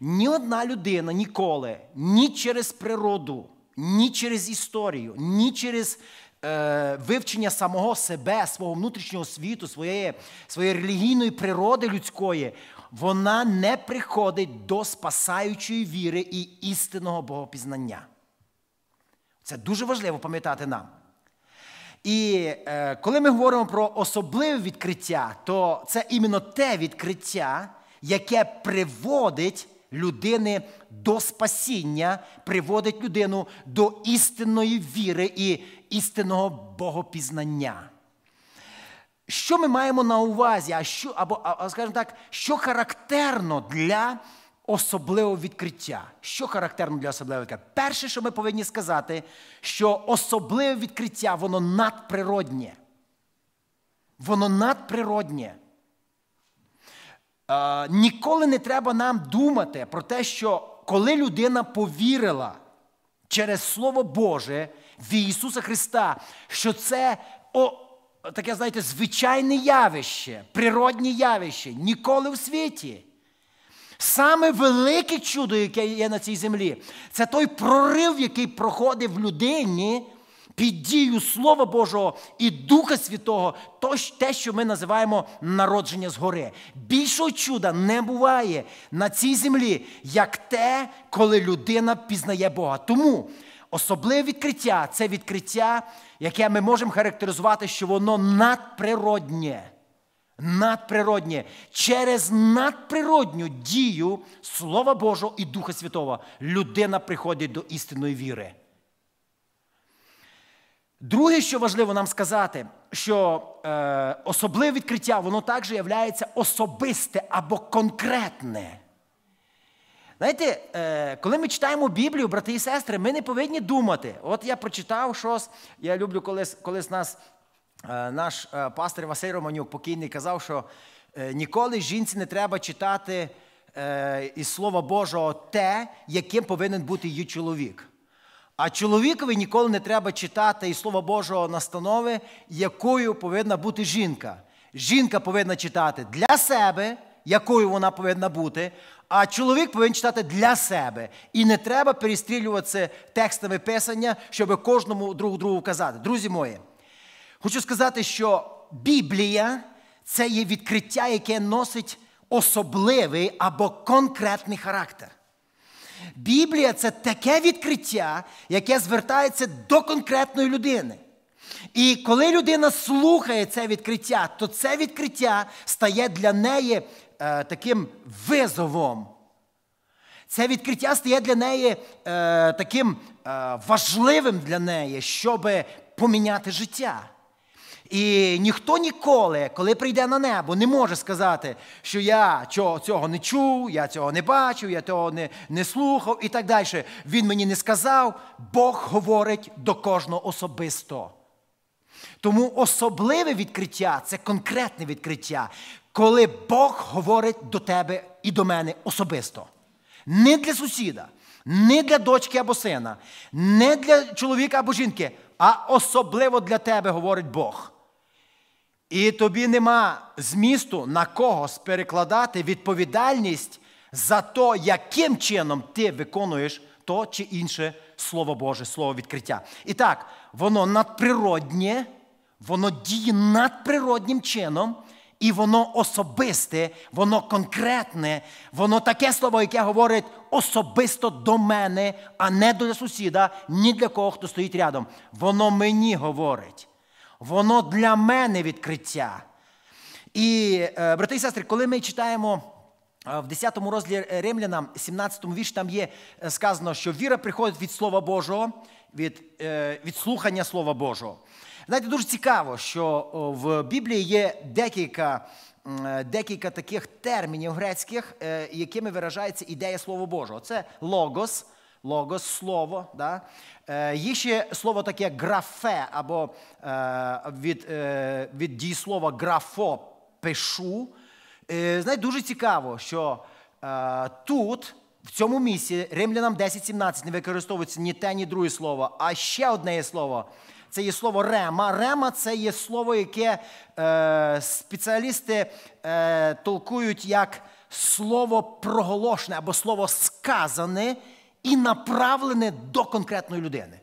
Speaker 1: Ні одна людина ніколи, ні через природу, ні через історію, ні через е, вивчення самого себе, свого внутрішнього світу, своєї, своєї релігійної природи людської вона не приходить до спасаючої віри і істинного богопізнання. Це дуже важливо пам'ятати нам. І е, коли ми говоримо про особливе відкриття, то це іменно те відкриття, яке приводить людини до спасіння, приводить людину до істинної віри і істинного богопізнання що ми маємо на увазі, а що, або, скажімо так, що характерно для особливого відкриття? Що характерно для особливого відкриття? Перше, що ми повинні сказати, що особливе відкриття, воно надприроднє. Воно надприроднє. Е, ніколи не треба нам думати про те, що коли людина повірила через Слово Боже в Ісуса Христа, що це. О, таке, знаєте, звичайне явище, природнє явище, ніколи в світі. Саме велике чудо, яке є на цій землі, це той прорив, який проходить в людині під дію Слова Божого і Духа Святого, то те, що ми називаємо народження згори. Більшого чуда не буває на цій землі, як те, коли людина пізнає Бога. Тому Особливе відкриття це відкриття, яке ми можемо характеризувати, що воно надприроднє. Надприроднє через надприродню дію Слова Божого і Духа Святого людина приходить до істинної віри. Друге, що важливо нам сказати, що е, особливе відкриття, воно також є особисте або конкретне. Знаєте, е, коли ми читаємо Біблію, брати і сестри, ми не повинні думати. От я прочитав щось, я люблю, колись колись нас е, наш е, пастор Василь Романюк покійний казав, що ніколи жінці не треба читати із Слова Божого те, яким повинен бути її чоловік. А чоловікові ніколи не треба читати із Слова Божого настанови, якою повинна бути жінка. Жінка повинна читати для себе, якою вона повинна бути. А чоловік повинен читати для себе. І не треба перестрілюватися текстами писання, щоб кожному друг другу казати. Друзі мої, хочу сказати, що Біблія це є відкриття, яке носить особливий або конкретний характер. Біблія це таке відкриття, яке звертається до конкретної людини. І коли людина слухає це відкриття, то це відкриття стає для неї Е, таким визовом. Це відкриття стає для неї е, таким е, важливим для неї, щоб поміняти життя. І ніхто ніколи, коли прийде на небо, не може сказати, що я цього не чув, я цього не бачив, я цього не не слухав і так далі. Він мені не сказав, Бог говорить до кожного особисто. Тому особливе відкриття це конкретне відкриття, коли Бог говорить до тебе і до мене особисто. Не для сусіда, не для дочки або сина, не для чоловіка або жінки, а особливо для тебе говорить Бог. І тобі нема змісту на когось перекладати відповідальність за то, яким чином ти виконуєш то чи інше Слово Боже, Слово відкриття. І так, воно надприроднє, воно діє надприроднім чином і воно особисте, воно конкретне, воно таке слово, яке говорить особисто до мене, а не до сусіда, ні для кого, хто стоїть рядом. Воно мені говорить. Воно для мене відкриття. І, е, брати і сестри, коли ми читаємо. Е, в 10 розділі Римлянам, 17 вірш, там є е, сказано, що віра приходить від Слова Божого, від від слухання Слова Божого. Знаєте, дуже цікаво, що в Біблії є декілька е, декілька таких термінів грецьких, е, якими виражається ідея Слова Божого. Це логос, логос слово. Да? Е, є ще слово таке графе, або від від дієслова графо пишу. Знаєте, дуже цікаво, що тут. В цьому місці римлянам 10.17 не використовується ні те, ні друге слово, а ще одне є слово це є слово рема. Рема це є слово, яке е, спеціалісти е, толкують як слово проголошене або слово сказане і направлене до конкретної людини.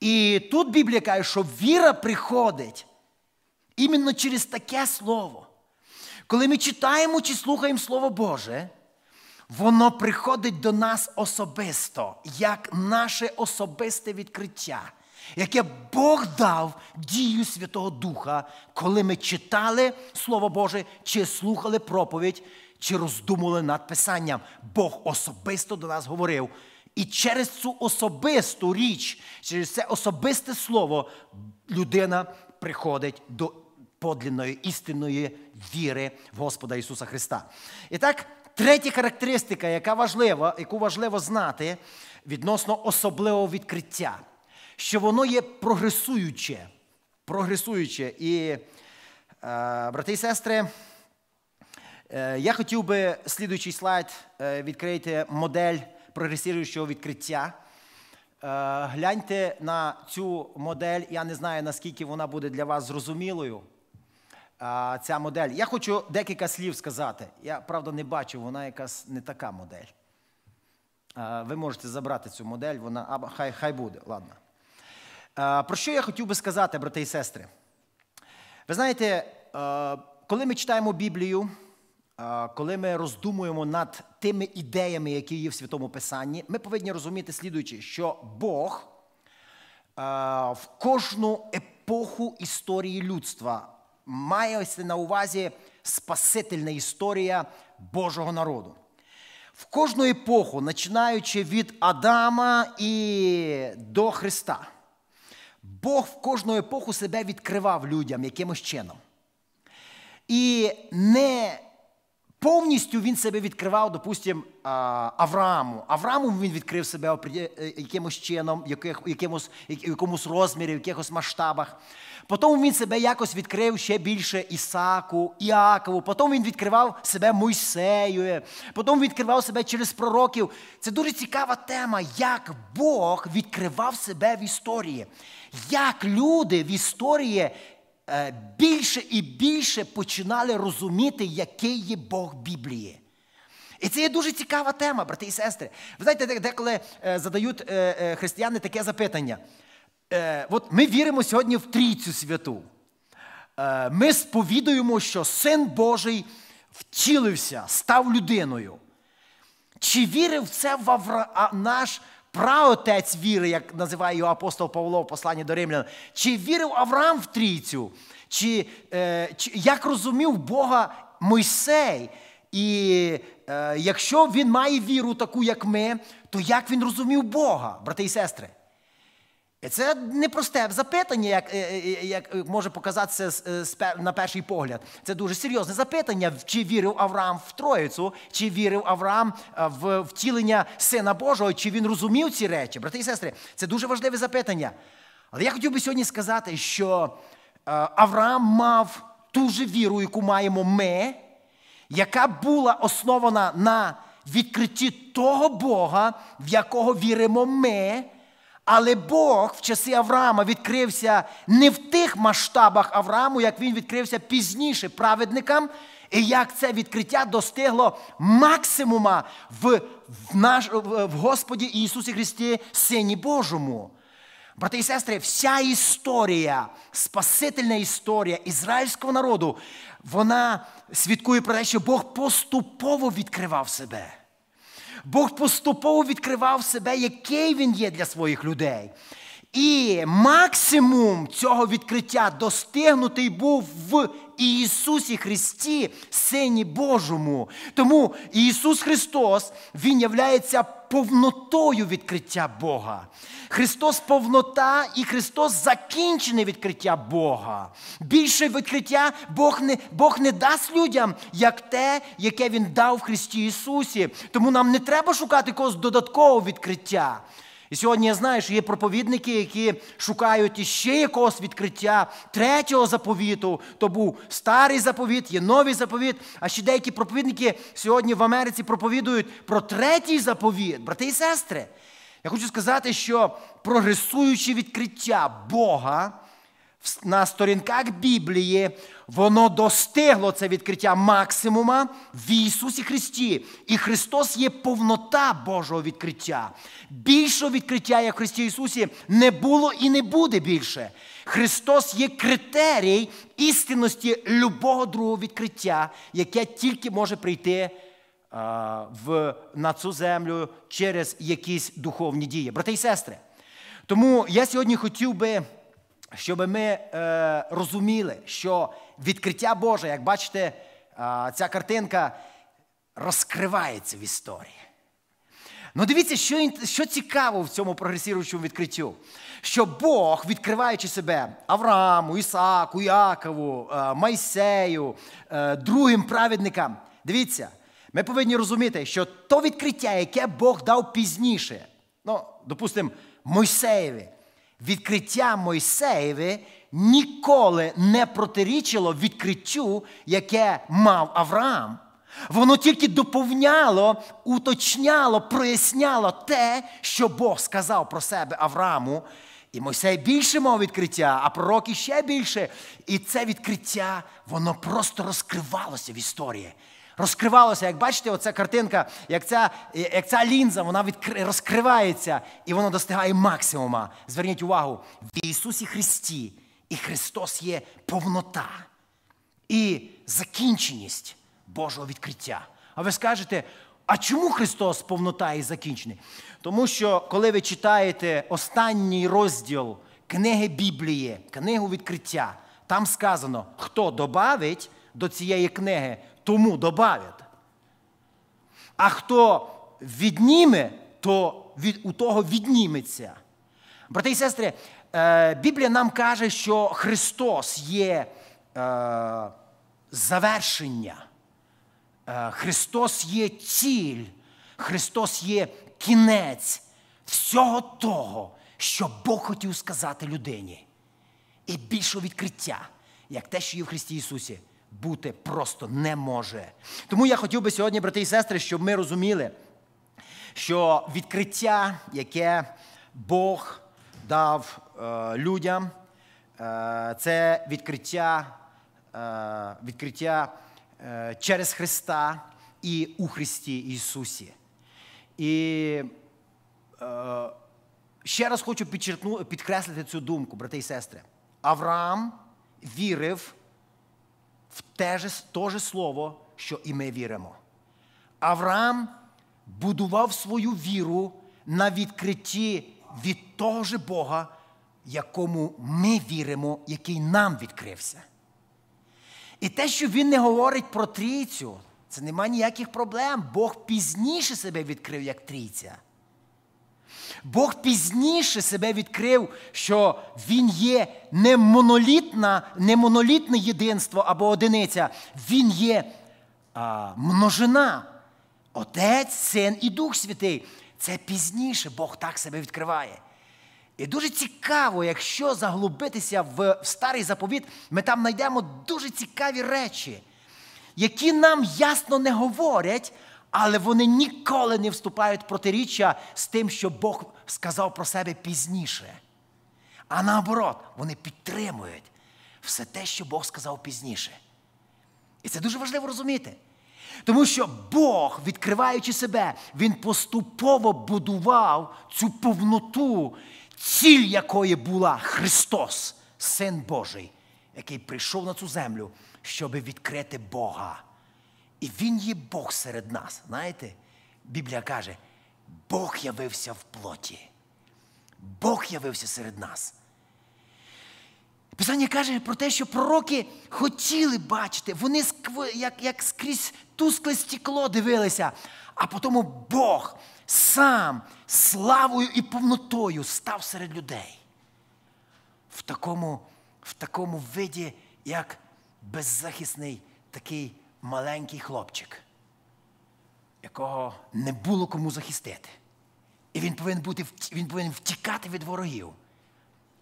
Speaker 1: І тут Біблія каже, що віра приходить іменно через таке слово. Коли ми читаємо чи слухаємо Слово Боже, воно приходить до нас особисто, як наше особисте відкриття яке Бог дав дію Святого Духа, коли ми читали Слово Боже, чи слухали проповідь, чи роздумували над Писанням. Бог особисто до нас говорив. І через цю особисту річ, через це особисте слово, людина приходить до подлинної істинної віри в Господа Ісуса Христа. І так, третя характеристика, яка важлива, яку важливо знати відносно особливого відкриття що воно є прогресуюче. Прогресуюче. І, е, брати і сестри, е, я хотів би слідуючий слайд е, відкрити модель прогресуючого відкриття. Гляньте на цю модель. Я не знаю, наскільки вона буде для вас зрозумілою. Ця модель. Я хочу декілька слів сказати. Я правда не бачу, вона якась не така модель. Ви можете забрати цю модель, вона а, хай, хай буде, ладно. Е, про що я хотів би сказати, брати і сестри? Ви знаєте, е, коли ми читаємо Біблію, е, коли ми роздумуємо над тими ідеями, які є в Святому Писанні, ми повинні розуміти слідуючи, що Бог в кожну епоху історії людства має на увазі спасительна історія Божого народу. В кожну епоху, починаючи від Адама і до Христа. Бог в кожну епоху себе відкривав людям якимось чином. І не повністю він себе відкривав, допустимо, Аврааму. Аврааму він відкрив себе е, якимось чином, якимось, якомусь розмірі, в якихось масштабах. Потім він себе якось відкрив ще більше Ісаку, Іакову, потім він відкривав себе Мойсею, потім відкривав себе через пророків. Це дуже цікава тема, як Бог відкривав себе в історії, як люди в історії е, більше і більше починали розуміти, який є Бог Біблії. І це є дуже цікава тема, брати і сестри. Ви знаєте, деколи е, задають е, християни таке запитання. Е, от ми віримо сьогодні в Трійцю Святу. Е, ми сповідуємо, що Син Божий втілився, став людиною. Чи вірив це в Авра... наш праотець віри, як називає його апостол Павло в посланні до Римлян? Чи вірив Авраам в Трійцю? Чи, е, чи як розумів Бога Мойсей? І е, якщо він має віру таку, як ми, то як він розумів Бога, брати і сестри? Це непросте запитання, як е, е, е, як може показатися на перший погляд. Це дуже серйозне запитання, чи вірив Авраам в Троїцю, чи вірив Авраам в втілення Сина Божого, чи він розумів ці речі, брати і сестри, це дуже важливе запитання. Але я хотів би сьогодні сказати, що Авраам мав ту же віру, яку маємо ми, яка була основана на відкритті того Бога, в якого віримо ми. Але Бог в часи Авраама відкрився не в тих масштабах Аврааму, як він відкрився пізніше праведникам, і як це відкриття достигло максимума в в, наш, в Господі Ісусі Христі, Сині Божому. Брати і сестри, вся історія, спасительна історія ізраїльського народу, вона свідкує про те, що Бог поступово відкривав себе. Бог поступово відкривав себе, який він є для своїх людей. І максимум цього відкриття достигнутий був в Ісусі Христі, Сині Божому. Тому Ісус Христос Він являється повнотою відкриття Бога. Христос повнота і Христос закінчене відкриття Бога. Більше відкриття Бог не Бог не дасть людям, як те, яке Він дав в Христі Ісусі. Тому нам не треба шукати когось додаткового відкриття. І сьогодні я знаю, що є проповідники, які шукають іще якогось відкриття третього заповіту. То був старий заповіт, є новий заповіт. А ще деякі проповідники сьогодні в Америці проповідують про третій заповіт, брати і сестри. Я хочу сказати, що прогресуючі відкриття Бога на сторінках Біблії, воно достигло це відкриття максимума в Ісусі Христі. І Христос є повнота Божого відкриття. Більшого відкриття, як в Христі Ісусі, не було і не буде більше. Христос є критерій істинності любого другого відкриття, яке тільки може прийти в, на цю землю через якісь духовні дії. Брати і сестри. Тому я сьогодні хотів би, щоб ми е, розуміли, що відкриття Боже, як бачите, е, ця картинка розкривається в історії. Ну, дивіться, що що цікаво в цьому прогресіруючому відкриттю, що Бог, відкриваючи себе Аврааму, Ісаку, Якову, е, Майсею, е, другим праведникам, дивіться, ми повинні розуміти, що то відкриття, яке Бог дав пізніше, ну, допустимо, Мойсеєві, відкриття Мойсеєві ніколи не протирічило відкриттю, яке мав Авраам. Воно тільки доповняло, уточняло, проясняло те, що Бог сказав про себе Аврааму. І Мойсей більше мав відкриття, а пророки ще більше. І це відкриття, воно просто розкривалося в історії. Розкривалося, як бачите, оця картинка, як ця як ця лінза, вона відкри, розкривається і воно достигає максимума. Зверніть увагу, в Ісусі Христі і Христос є повнота і закінченість Божого відкриття. А ви скажете, а чому Христос повнота і закінчений? Тому що, коли ви читаєте останній розділ книги Біблії, книгу відкриття, там сказано, хто добавить до цієї книги тому добавить. А хто відніме, то від, у того відніметься. Брати і сестри, е, Біблія нам каже, що Христос є е, завершення, е, Христос є ціль, Христос є кінець всього того, що Бог хотів сказати людині. І більшого відкриття, як те, що є в Христі Ісусі бути просто не може. Тому я хотів би сьогодні, брати і сестри, щоб ми розуміли, що відкриття, яке Бог дав е, людям, е, це відкриття, е, відкриття е, через Христа і у Христі Ісусі. І е, ще раз хочу підкреслити цю думку, брати і сестри. Авраам вірив в те ж, то же слово, що і ми віримо. Авраам будував свою віру на відкритті від того же Бога, якому ми віримо, який нам відкрився. І те, що він не говорить про трійцю, це нема ніяких проблем. Бог пізніше себе відкрив як трійця. Бог пізніше себе відкрив, що Він є не монолітна, не монолітне єдинство або одиниця, Він є а, множина, Отець, Син і Дух Святий. Це пізніше Бог так себе відкриває. І дуже цікаво, якщо заглубитися в старий заповіт, ми там знайдемо дуже цікаві речі, які нам ясно не говорять, але вони ніколи не вступають в протиріччя з тим, що Бог сказав про себе пізніше. А наоборот, вони підтримують все те, що Бог сказав пізніше. І це дуже важливо розуміти. Тому що Бог, відкриваючи себе, Він поступово будував цю повноту, ціль якої була Христос, Син Божий, який прийшов на цю землю, щоби відкрити Бога. І Він є Бог серед нас. Знаєте, Біблія каже, Бог явився в плоті. Бог явився серед нас. Писання каже про те, що пророки хотіли бачити, вони як як скрізь тускле стекло дивилися, а потім Бог сам славою і повнотою став серед людей. В такому в такому виді, як беззахисний такий маленький хлопчик, якого не було кому захистити. І він повинен бути, він повинен втікати від ворогів.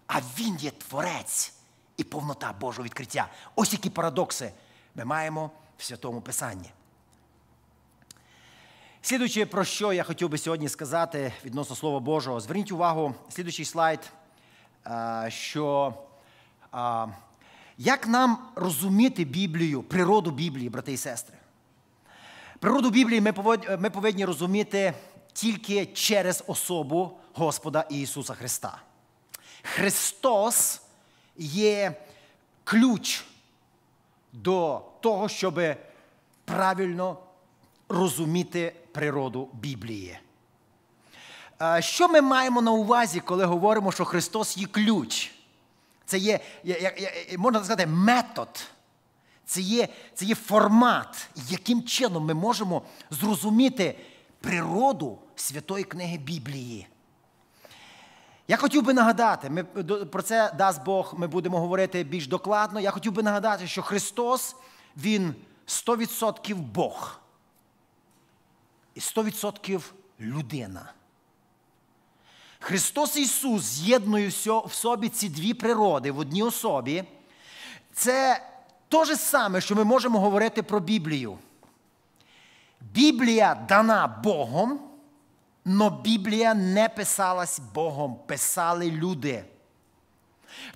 Speaker 1: А він є творець і повнота Божого відкриття. Ось які парадокси ми маємо в Святому Писанні. Слідуючи, про що я хотів би сьогодні сказати відносно Слова Божого, зверніть увагу, слідуючий слайд, е, що як нам розуміти Біблію, природу Біблії, брати і сестри? Природу Біблії ми повинні розуміти тільки через особу Господа Ісуса Христа. Христос є ключ до того, щоб правильно розуміти природу Біблії. Е, що ми маємо на увазі, коли говоримо, що Христос є ключ? Це є, можна сказати, метод, це є, це є формат, яким чином ми можемо зрозуміти природу святої книги Біблії. Я хотів би нагадати, ми про це дасть Бог, ми будемо говорити більш докладно. Я хотів би нагадати, що Христос, Він 100% Бог і 100% людина. Христос Ісус з'єднує в собі ці дві природи в одній особі. Це те ж саме, що ми можемо говорити про Біблію. Біблія дана Богом, но Біблія не писалась Богом, писали люди.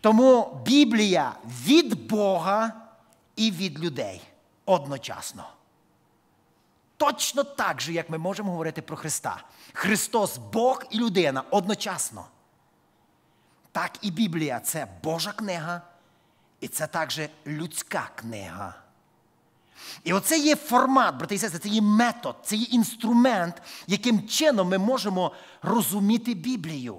Speaker 1: Тому Біблія від Бога і від людей одночасно точно так же, як ми можемо говорити про Христа. Христос Бог і людина одночасно. Так і Біблія це Божа книга, і це також людська книга. І оце є формат, брати і сестри, це є метод, це є інструмент, яким чином ми можемо розуміти Біблію.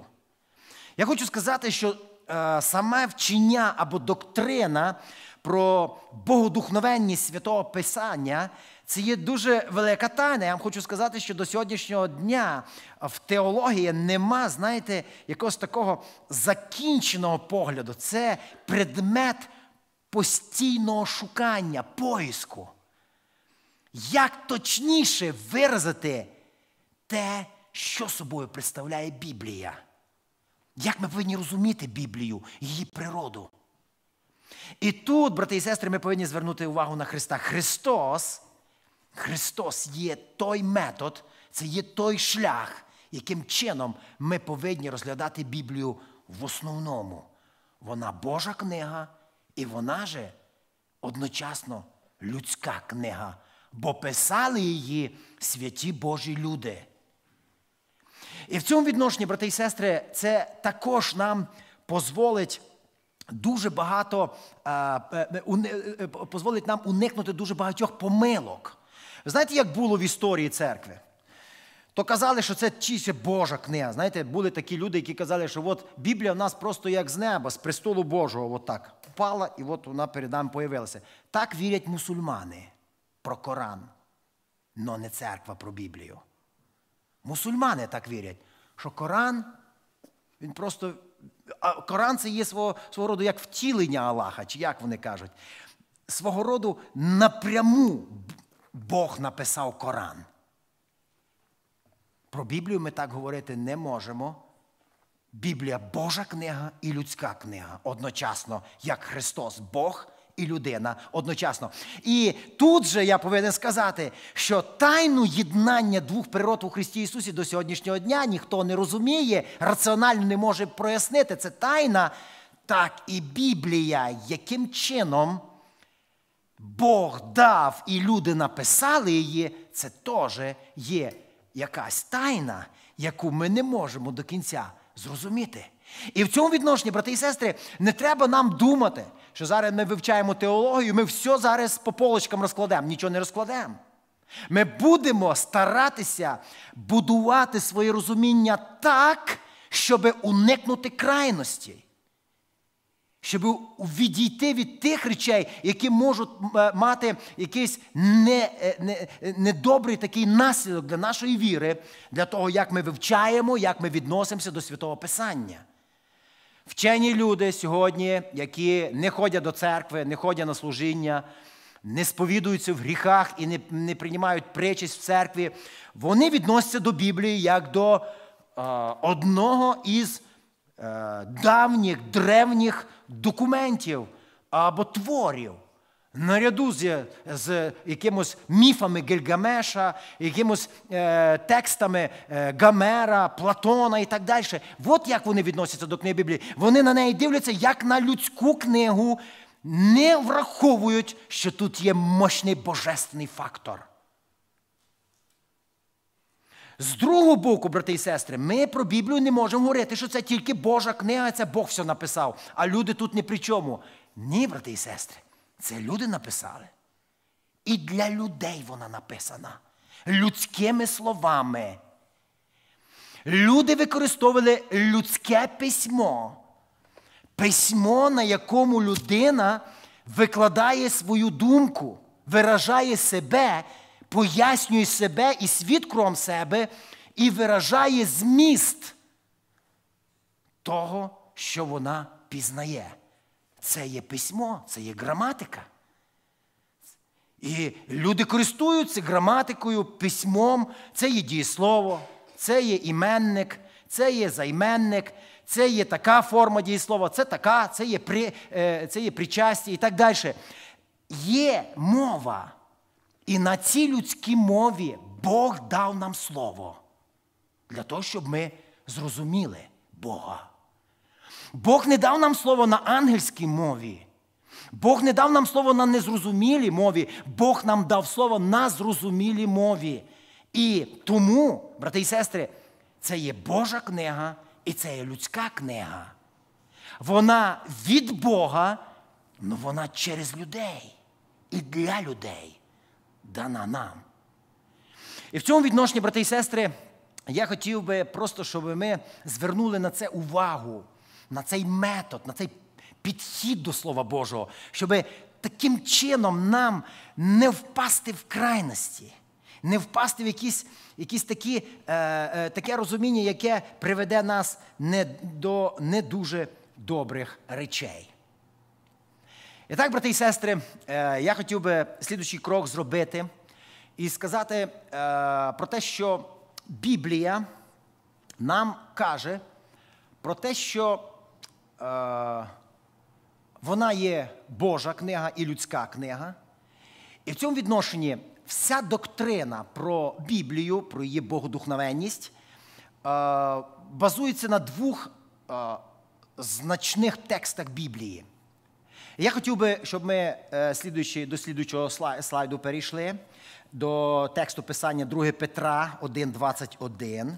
Speaker 1: Я хочу сказати, що е, саме вчення або доктрина про богодухновенність святого Писання це є дуже велика тайна. Я вам хочу сказати, що до сьогоднішнього дня в теології нема, знаєте, якогось такого закінченого погляду. Це предмет постійного шукання, поїску. Як точніше виразити те, що собою представляє Біблія? Як ми повинні розуміти Біблію, її природу? І тут, брати і сестри, ми повинні звернути увагу на Христа. Христос Христос є той метод, це є той шлях, яким чином ми повинні розглядати Біблію в основному. Вона Божа книга, і вона же одночасно людська книга, бо писали її святі Божі люди. І в цьому відношенні, брати і сестри, це також нам дозволить дуже багато, дозволить е, е, е, нам уникнути дуже багатьох помилок. Ви знаєте, як було в історії церкви? То казали, що це чище Божа книга. Знаєте, були такі люди, які казали, що от Біблія в нас просто як з неба, з престолу Божого, от так впала, і от вона перед нами появилася. Так вірять мусульмани про Коран, але не церква про Біблію. Мусульмани так вірять, що Коран, він просто. А Коран це є свого, свого роду як втілення Аллаха, чи як вони кажуть, свого роду напряму Бог написав Коран. Про Біблію ми так говорити не можемо. Біблія Божа книга і людська книга. Одночасно, як Христос Бог і людина. Одночасно. І тут же я повинен сказати, що тайну єднання двох природ у Христі Ісусі до сьогоднішнього дня ніхто не розуміє, раціонально не може прояснити. Це тайна, так і Біблія, яким чином. Бог дав і люди написали її, це теж є якась тайна, яку ми не можемо до кінця зрозуміти. І в цьому відношенні, брати і сестри, не треба нам думати, що зараз ми вивчаємо теологію, ми все зараз по полочкам розкладемо, нічого не розкладемо. Ми будемо старатися будувати своє розуміння так, щоб уникнути крайності щоб відійти від тих речей, які можуть е, мати якийсь не, е, не, е, недобрий такий наслідок для нашої віри, для того, як ми вивчаємо, як ми відносимося до святого Писання. Вчені люди сьогодні, які не ходять до церкви, не ходять на служіння, не сповідуються в гріхах і не, не приймають причість в церкві, вони відносяться до Біблії як до е, одного із е, давніх, древніх документів або творів. Наряду з з якимось міфами Гельгамеша, якимось е, текстами е, Гамера, Платона і так далі. От як вони відносяться до книги Біблії. Вони на неї дивляться як на людську книгу, не враховують, що тут є мощний божественний фактор. З другого боку, брати і сестри, ми про Біблію не можемо говорити, що це тільки Божа книга, це Бог все написав, а люди тут ні при чому. Ні, брати і сестри, це люди написали. І для людей вона написана людськими словами. Люди використовували людське письмо, письмо, на якому людина викладає свою думку, виражає себе пояснює себе і світ кром себе, і виражає зміст того, що вона пізнає. Це є письмо, це є граматика. І люди користуються граматикою, письмом, це є дієслово, це є іменник, це є займенник, це є така форма дієслова, це така, це є при, е, це є причастя і так далі. Є мова. І на цій людській мові Бог дав нам слово для того, щоб ми зрозуміли Бога. Бог не дав нам слово на ангельській мові. Бог не дав нам слово на незрозумілій мові, Бог нам дав слово на зрозумілій мові. І тому, брати і сестри, це є Божа книга і це є людська книга. Вона від Бога, але ну, вона через людей і для людей дана нам. І в цьому відношенні, брати і сестри, я хотів би просто, щоб ми звернули на це увагу, на цей метод, на цей підхід до Слова Божого, щоб таким чином нам не впасти в крайності. Не впасти в якісь, якісь такі, е, е, таке розуміння, яке приведе нас не до не дуже добрих речей. І так, брати і сестри, е, я хотів би слідуючий крок зробити і сказати е, про те, що Біблія нам каже про те, що е, вона є Божа книга і людська книга. І в цьому відношенні вся доктрина про Біблію, про її богодухновенність, базується на двох значних текстах Біблії. Я хотів би, щоб ми е, до слідуючого слайду перейшли до тексту писання 2 Петра 1,21.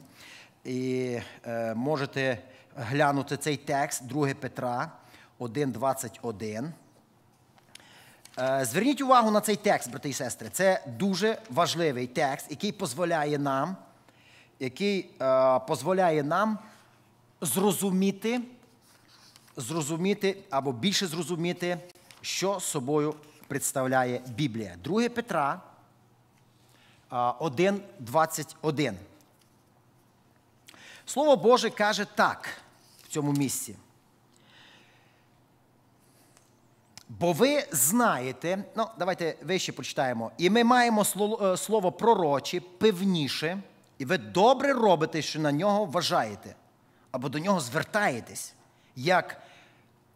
Speaker 1: І е, можете глянути цей текст 2 Петра 1,21. Е, зверніть увагу на цей текст, брати і сестри. Це дуже важливий текст, який дозволяє нам, який дозволяє нам зрозуміти зрозуміти або більше зрозуміти, що собою представляє Біблія. 2 Петра 1,21. Слово Боже каже так в цьому місці. Бо ви знаєте, ну давайте вище прочитаємо, і ми маємо е, слово, слово пророче, певніше, і ви добре робите, що на нього вважаєте, або до нього звертаєтесь, як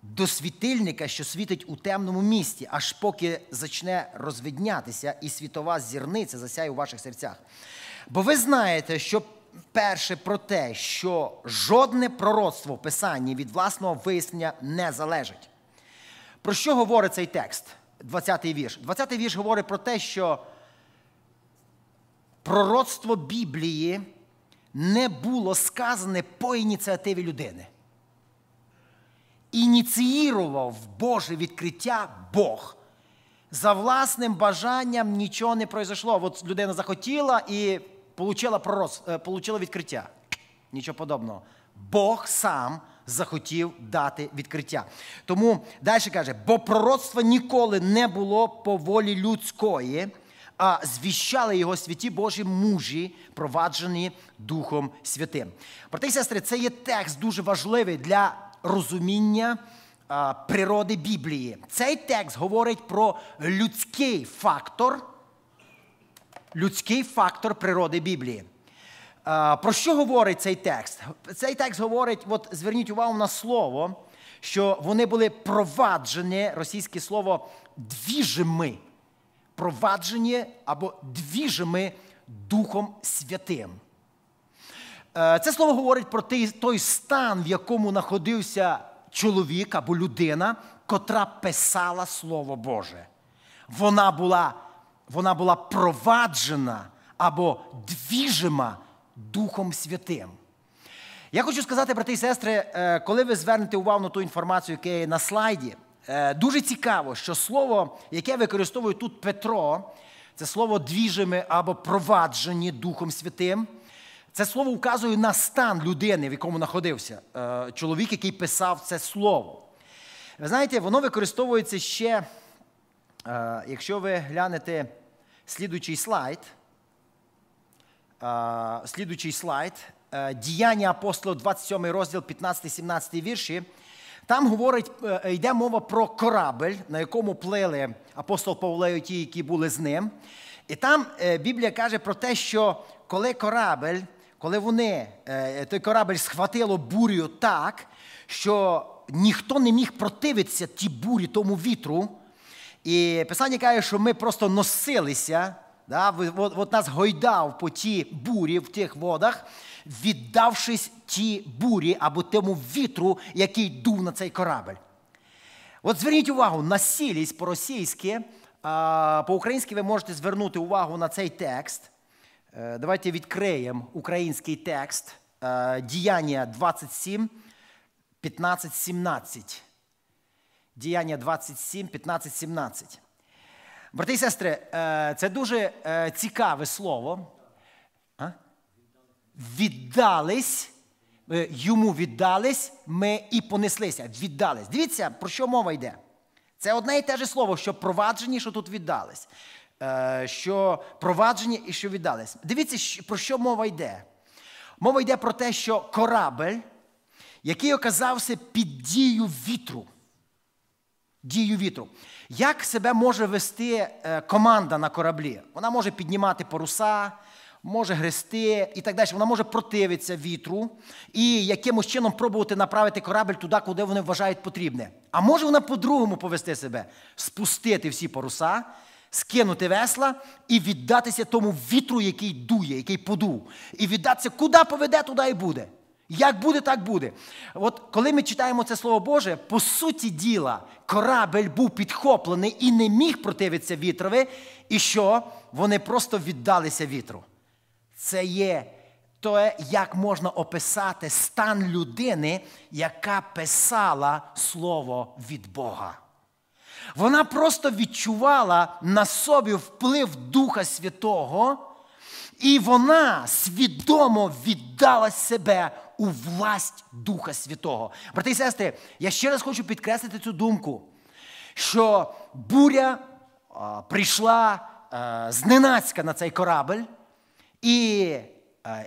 Speaker 1: до світильника, що світить у темному місті, аж поки зачне розвиднятися і світова зірниця засяє у ваших серцях. Бо ви знаєте, що перше про те, що жодне пророцтво в Писанні від власного вияснення не залежить. Про що говорить цей текст? 20-й вірш. 20-й вірш говорить про те, що пророцтво Біблії не було сказане по ініціативі людини ініціював Боже відкриття Бог. За власним бажанням нічого не пройшло. От людина захотіла і получила, пророс, е, получила відкриття. Нічого подобного. Бог сам захотів дати відкриття. Тому далі каже: бо пророцтво ніколи не було по волі людської, а звіщали його святі Божі мужі, проваджені Духом Святим. Проте, сестри, це є текст дуже важливий для розуміння природи Біблії. Цей текст говорить про людський фактор, людський фактор природи Біблії. Про що говорить цей текст? Цей текст говорить: от зверніть увагу на слово, що вони були проваджені, російське слово двіжими, проваджені або двіжими Духом Святим. Е, це слово говорить про той стан, в якому знаходився чоловік або людина, котра писала Слово Боже. Вона була вона була проваджена або двіжима Духом Святим. Я хочу сказати, брати і сестри, е, коли ви звернете увагу на ту інформацію, яка є на слайді, е, дуже цікаво, що слово, яке використовує тут Петро, це слово двіжими або проваджені Духом Святим. Це слово вказує на стан людини, в якому знаходився е, чоловік, який писав це слово. Ви знаєте, воно використовується ще, е, якщо ви глянете слідуючий слайд, е, слідуючий слайд, діяння апостола, 27 розділ, 15-17 вірші. Там говорить, йде мова про корабль, на якому плили апостол Павло і ті, які були з ним. І там Біблія каже про те, що коли корабель коли вони, е, той корабль схватило бурю так, що ніхто не міг противитися ті бурі, тому вітру. І писання каже, що ми просто носилися. Да? От, от нас гойдав по ті бурі в тих водах, віддавшись ті бурі або тому вітру, який дув на цей корабль. От зверніть увагу, насілість по-російськи, по-українськи ви можете звернути увагу на цей текст. Е, давайте відкриємо український текст е, Діяння 27, 15, 17. Діяння 27, 15, 17. Брати і сестри, е, це дуже цікаве слово. А? Віддались. Йому віддались, ми і понеслися. Віддались. Дивіться, про що мова йде. Це одне і те же слово, що проваджені, що тут віддались. Е, що проваджені і що віддались. Дивіться, про що мова йде. Мова йде про те, що корабель, який оказався під дією вітру. Дію вітру. Як себе може вести е, команда на кораблі? Вона може піднімати паруса, може грести і так далі. Вона може противитися вітру і якимось чином пробувати направити корабль туди, куди вони вважають потрібне. А може вона по-другому повести себе, спустити всі паруса скинути весла і віддатися тому вітру, який дує, який подув. І віддатися, куди поведе, туди і буде. Як буде, так буде. От коли ми читаємо це слово Боже, по суті діла, корабель був підхоплений і не міг противитися вітрові, і що? Вони просто віддалися вітру. Це є те, як можна описати стан людини, яка писала слово від Бога. Вона просто відчувала на собі вплив Духа Святого, і вона свідомо віддала себе у власть Духа Святого. Брати і сестри, я ще раз хочу підкреслити цю думку, що буря а, прийшла а, е, зненацька на цей корабль, і е,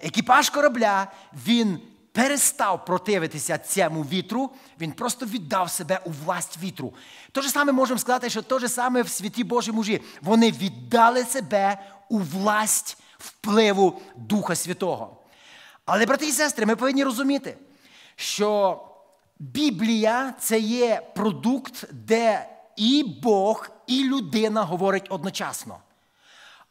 Speaker 1: екіпаж корабля він перестав противитися цьому вітру, він просто віддав себе у власть вітру. Те ж саме можемо сказати, що те ж саме в святі Божі мужі. Вони віддали себе у власть впливу Духа Святого. Але, брати і сестри, ми повинні розуміти, що Біблія це є продукт, де і Бог, і людина говорять одночасно.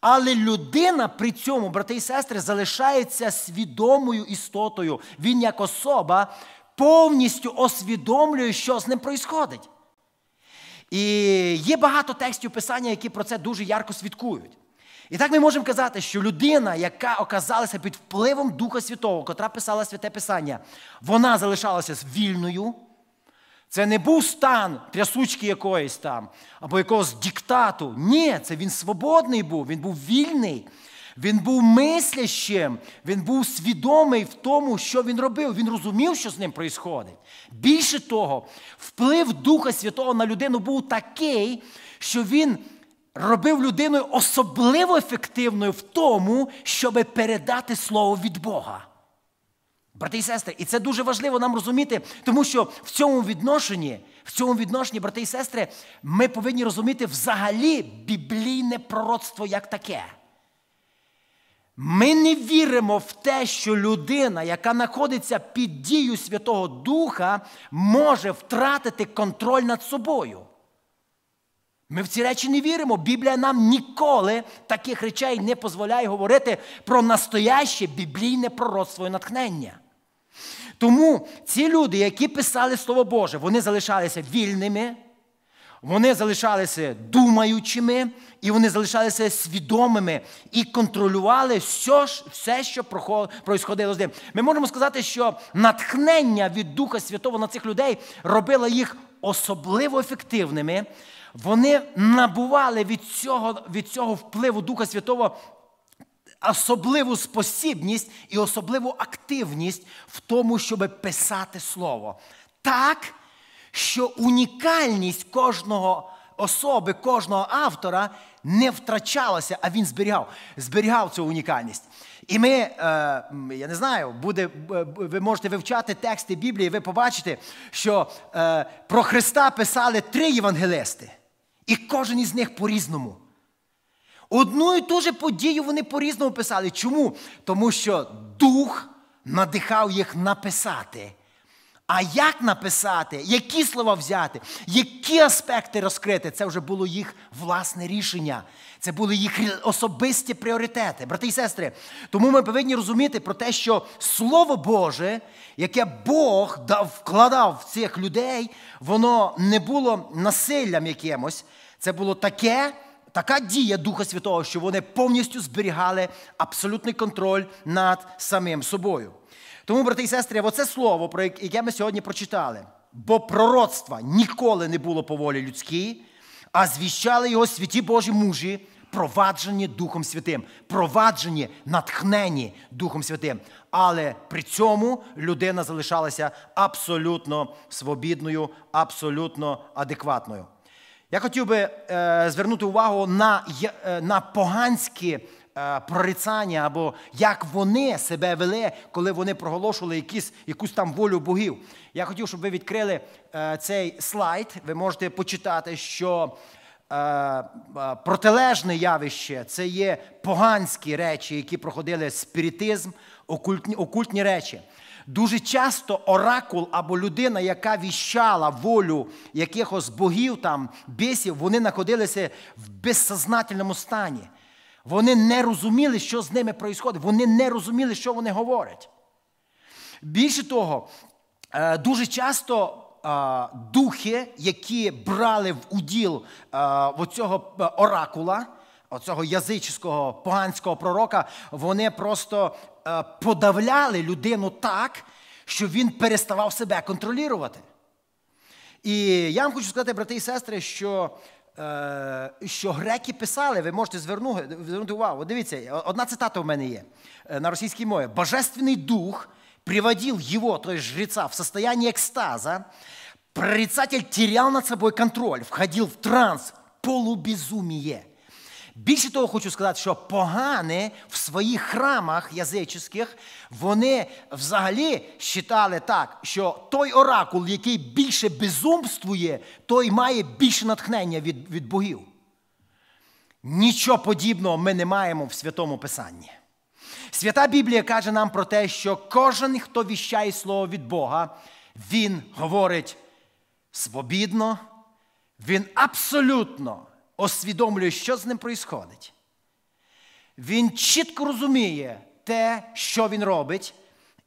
Speaker 1: Але людина при цьому, брати і сестри, залишається свідомою істотою. Він, як особа, повністю освідомлює, що з ним проїсходить. І є багато текстів писання, які про це дуже ярко свідкують. І так ми можемо казати, що людина, яка оказалася під впливом Духа Святого, котра писала святе Писання, вона залишалася вільною, це не був стан трясучки якоїсь там або якогось диктату. Ні, це він свободний був, він був вільний, він був мислящим, він був свідомий в тому, що він робив. Він розумів, що з ним відбувається. Більше того, вплив Духа Святого на людину був такий, що він робив людиною особливо ефективною в тому, щоб передати слово від Бога. Брати і сестри, і це дуже важливо нам розуміти, тому що в цьому відношенні, в цьому відношенні, брати і сестри, ми повинні розуміти взагалі біблійне пророцтво як таке. Ми не віримо в те, що людина, яка знаходиться під дією Святого Духа, може втратити контроль над собою. Ми в ці речі не віримо. Біблія нам ніколи таких речей не дозволяє говорити про настояще біблійне пророцтво і натхнення. Тому ці люди, які писали Слово Боже, вони залишалися вільними, вони залишалися думаючими, і вони залишалися свідомими і контролювали все, все що проходило з ним. Ми можемо сказати, що натхнення від Духа Святого на цих людей робило їх особливо ефективними. Вони набували від цього від цього впливу Духа Святого особливу спосібність і особливу активність в тому, щоб писати слово. Так, що унікальність кожного особи, кожного автора не втрачалася, а він зберігав, зберігав цю унікальність. І ми, е, я не знаю, буде, е, ви можете вивчати тексти Біблії, ви побачите, що е, про Христа писали три євангелисти, і кожен із них по-різному. Одну і ту же подію вони по-різному писали. Чому? Тому що дух надихав їх написати. А як написати, які слова взяти, які аспекти розкрити, це вже було їх власне рішення, це були їх особисті пріоритети, брати і сестри. Тому ми повинні розуміти про те, що Слово Боже, яке Бог вкладав в цих людей, воно не було насиллям якимось, це було таке така дія Духа Святого, що вони повністю зберігали абсолютний контроль над самим собою. Тому, брати і сестри, оце слово, про яке ми сьогодні прочитали, бо пророцтва ніколи не було по волі людській, а звіщали його святі Божі мужі, проваджені Духом Святим, проваджені, натхнені Духом Святим. Але при цьому людина залишалася абсолютно свобідною, абсолютно адекватною. Я хотів би е, звернути увагу на е, на поганські е, прорицання, або як вони себе вели, коли вони проголошували якісь, якусь там волю богів. Я хотів, щоб ви відкрили цей слайд. Ви можете почитати, що протилежне явище це є поганські речі, які проходили спіритизм, окультні, окультні речі. Дуже часто оракул або людина, яка віщала волю якихось богів, там, бісів, вони знаходилися в безсознательному стані. Вони не розуміли, що з ними відбувається. Вони не розуміли, що вони говорять. Більше того, е, дуже часто. Е, духи, які брали в уділ е, оцього оракула, оцього язичського поганського пророка, вони просто е, подавляли людину так, що він переставав себе контролювати. І я вам хочу сказати, брати і сестри, що е, що греки писали, ви можете звернути, звернути увагу. Дивіться, одна цитата в мене є е, на російській мові: Божественний дух приводил його, той есть жреца, в состояние екстаза, прорицатель терял над собой контроль, входил в транс, полубезумие. Більше того, хочу сказати, що погане в своїх храмах язичних, вони взагалі вважали так, що той оракул, який більше безумствує, той має більше натхнення від, від богів. Нічого подібного ми не маємо в святому Писанні. Свята Біблія каже нам про те, що кожен, хто віщає слово від Бога, він говорить свобідно, він абсолютно. Освідомлює, що з ним проїсходить. Він чітко розуміє те, що він робить,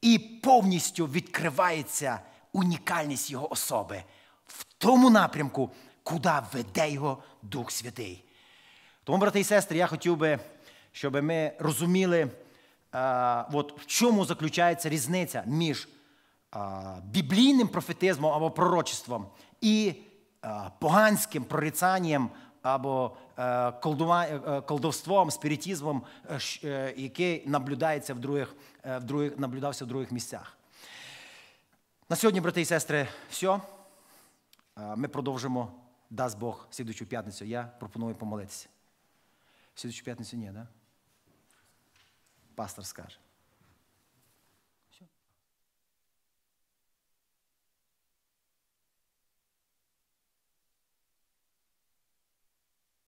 Speaker 1: і повністю відкривається унікальність його особи в тому напрямку, куди веде його Дух Святий. Тому, брати і сестри, я хотів би, щоб ми розуміли, а, е, от в чому заключається різниця між а, е, біблійним профетизмом або пророчеством і а, е, поганським прорицанням або е, е, колдовством, спіритізмом, е, який наблюдається в других, в других, наблюдався в других місцях. На сьогодні, брати і сестри, все. Ми продовжимо, дасть Бог, слідучу п'ятницю. Я пропоную помолитися. В слідучу п'ятницю ні, так? Да? Пастор скаже.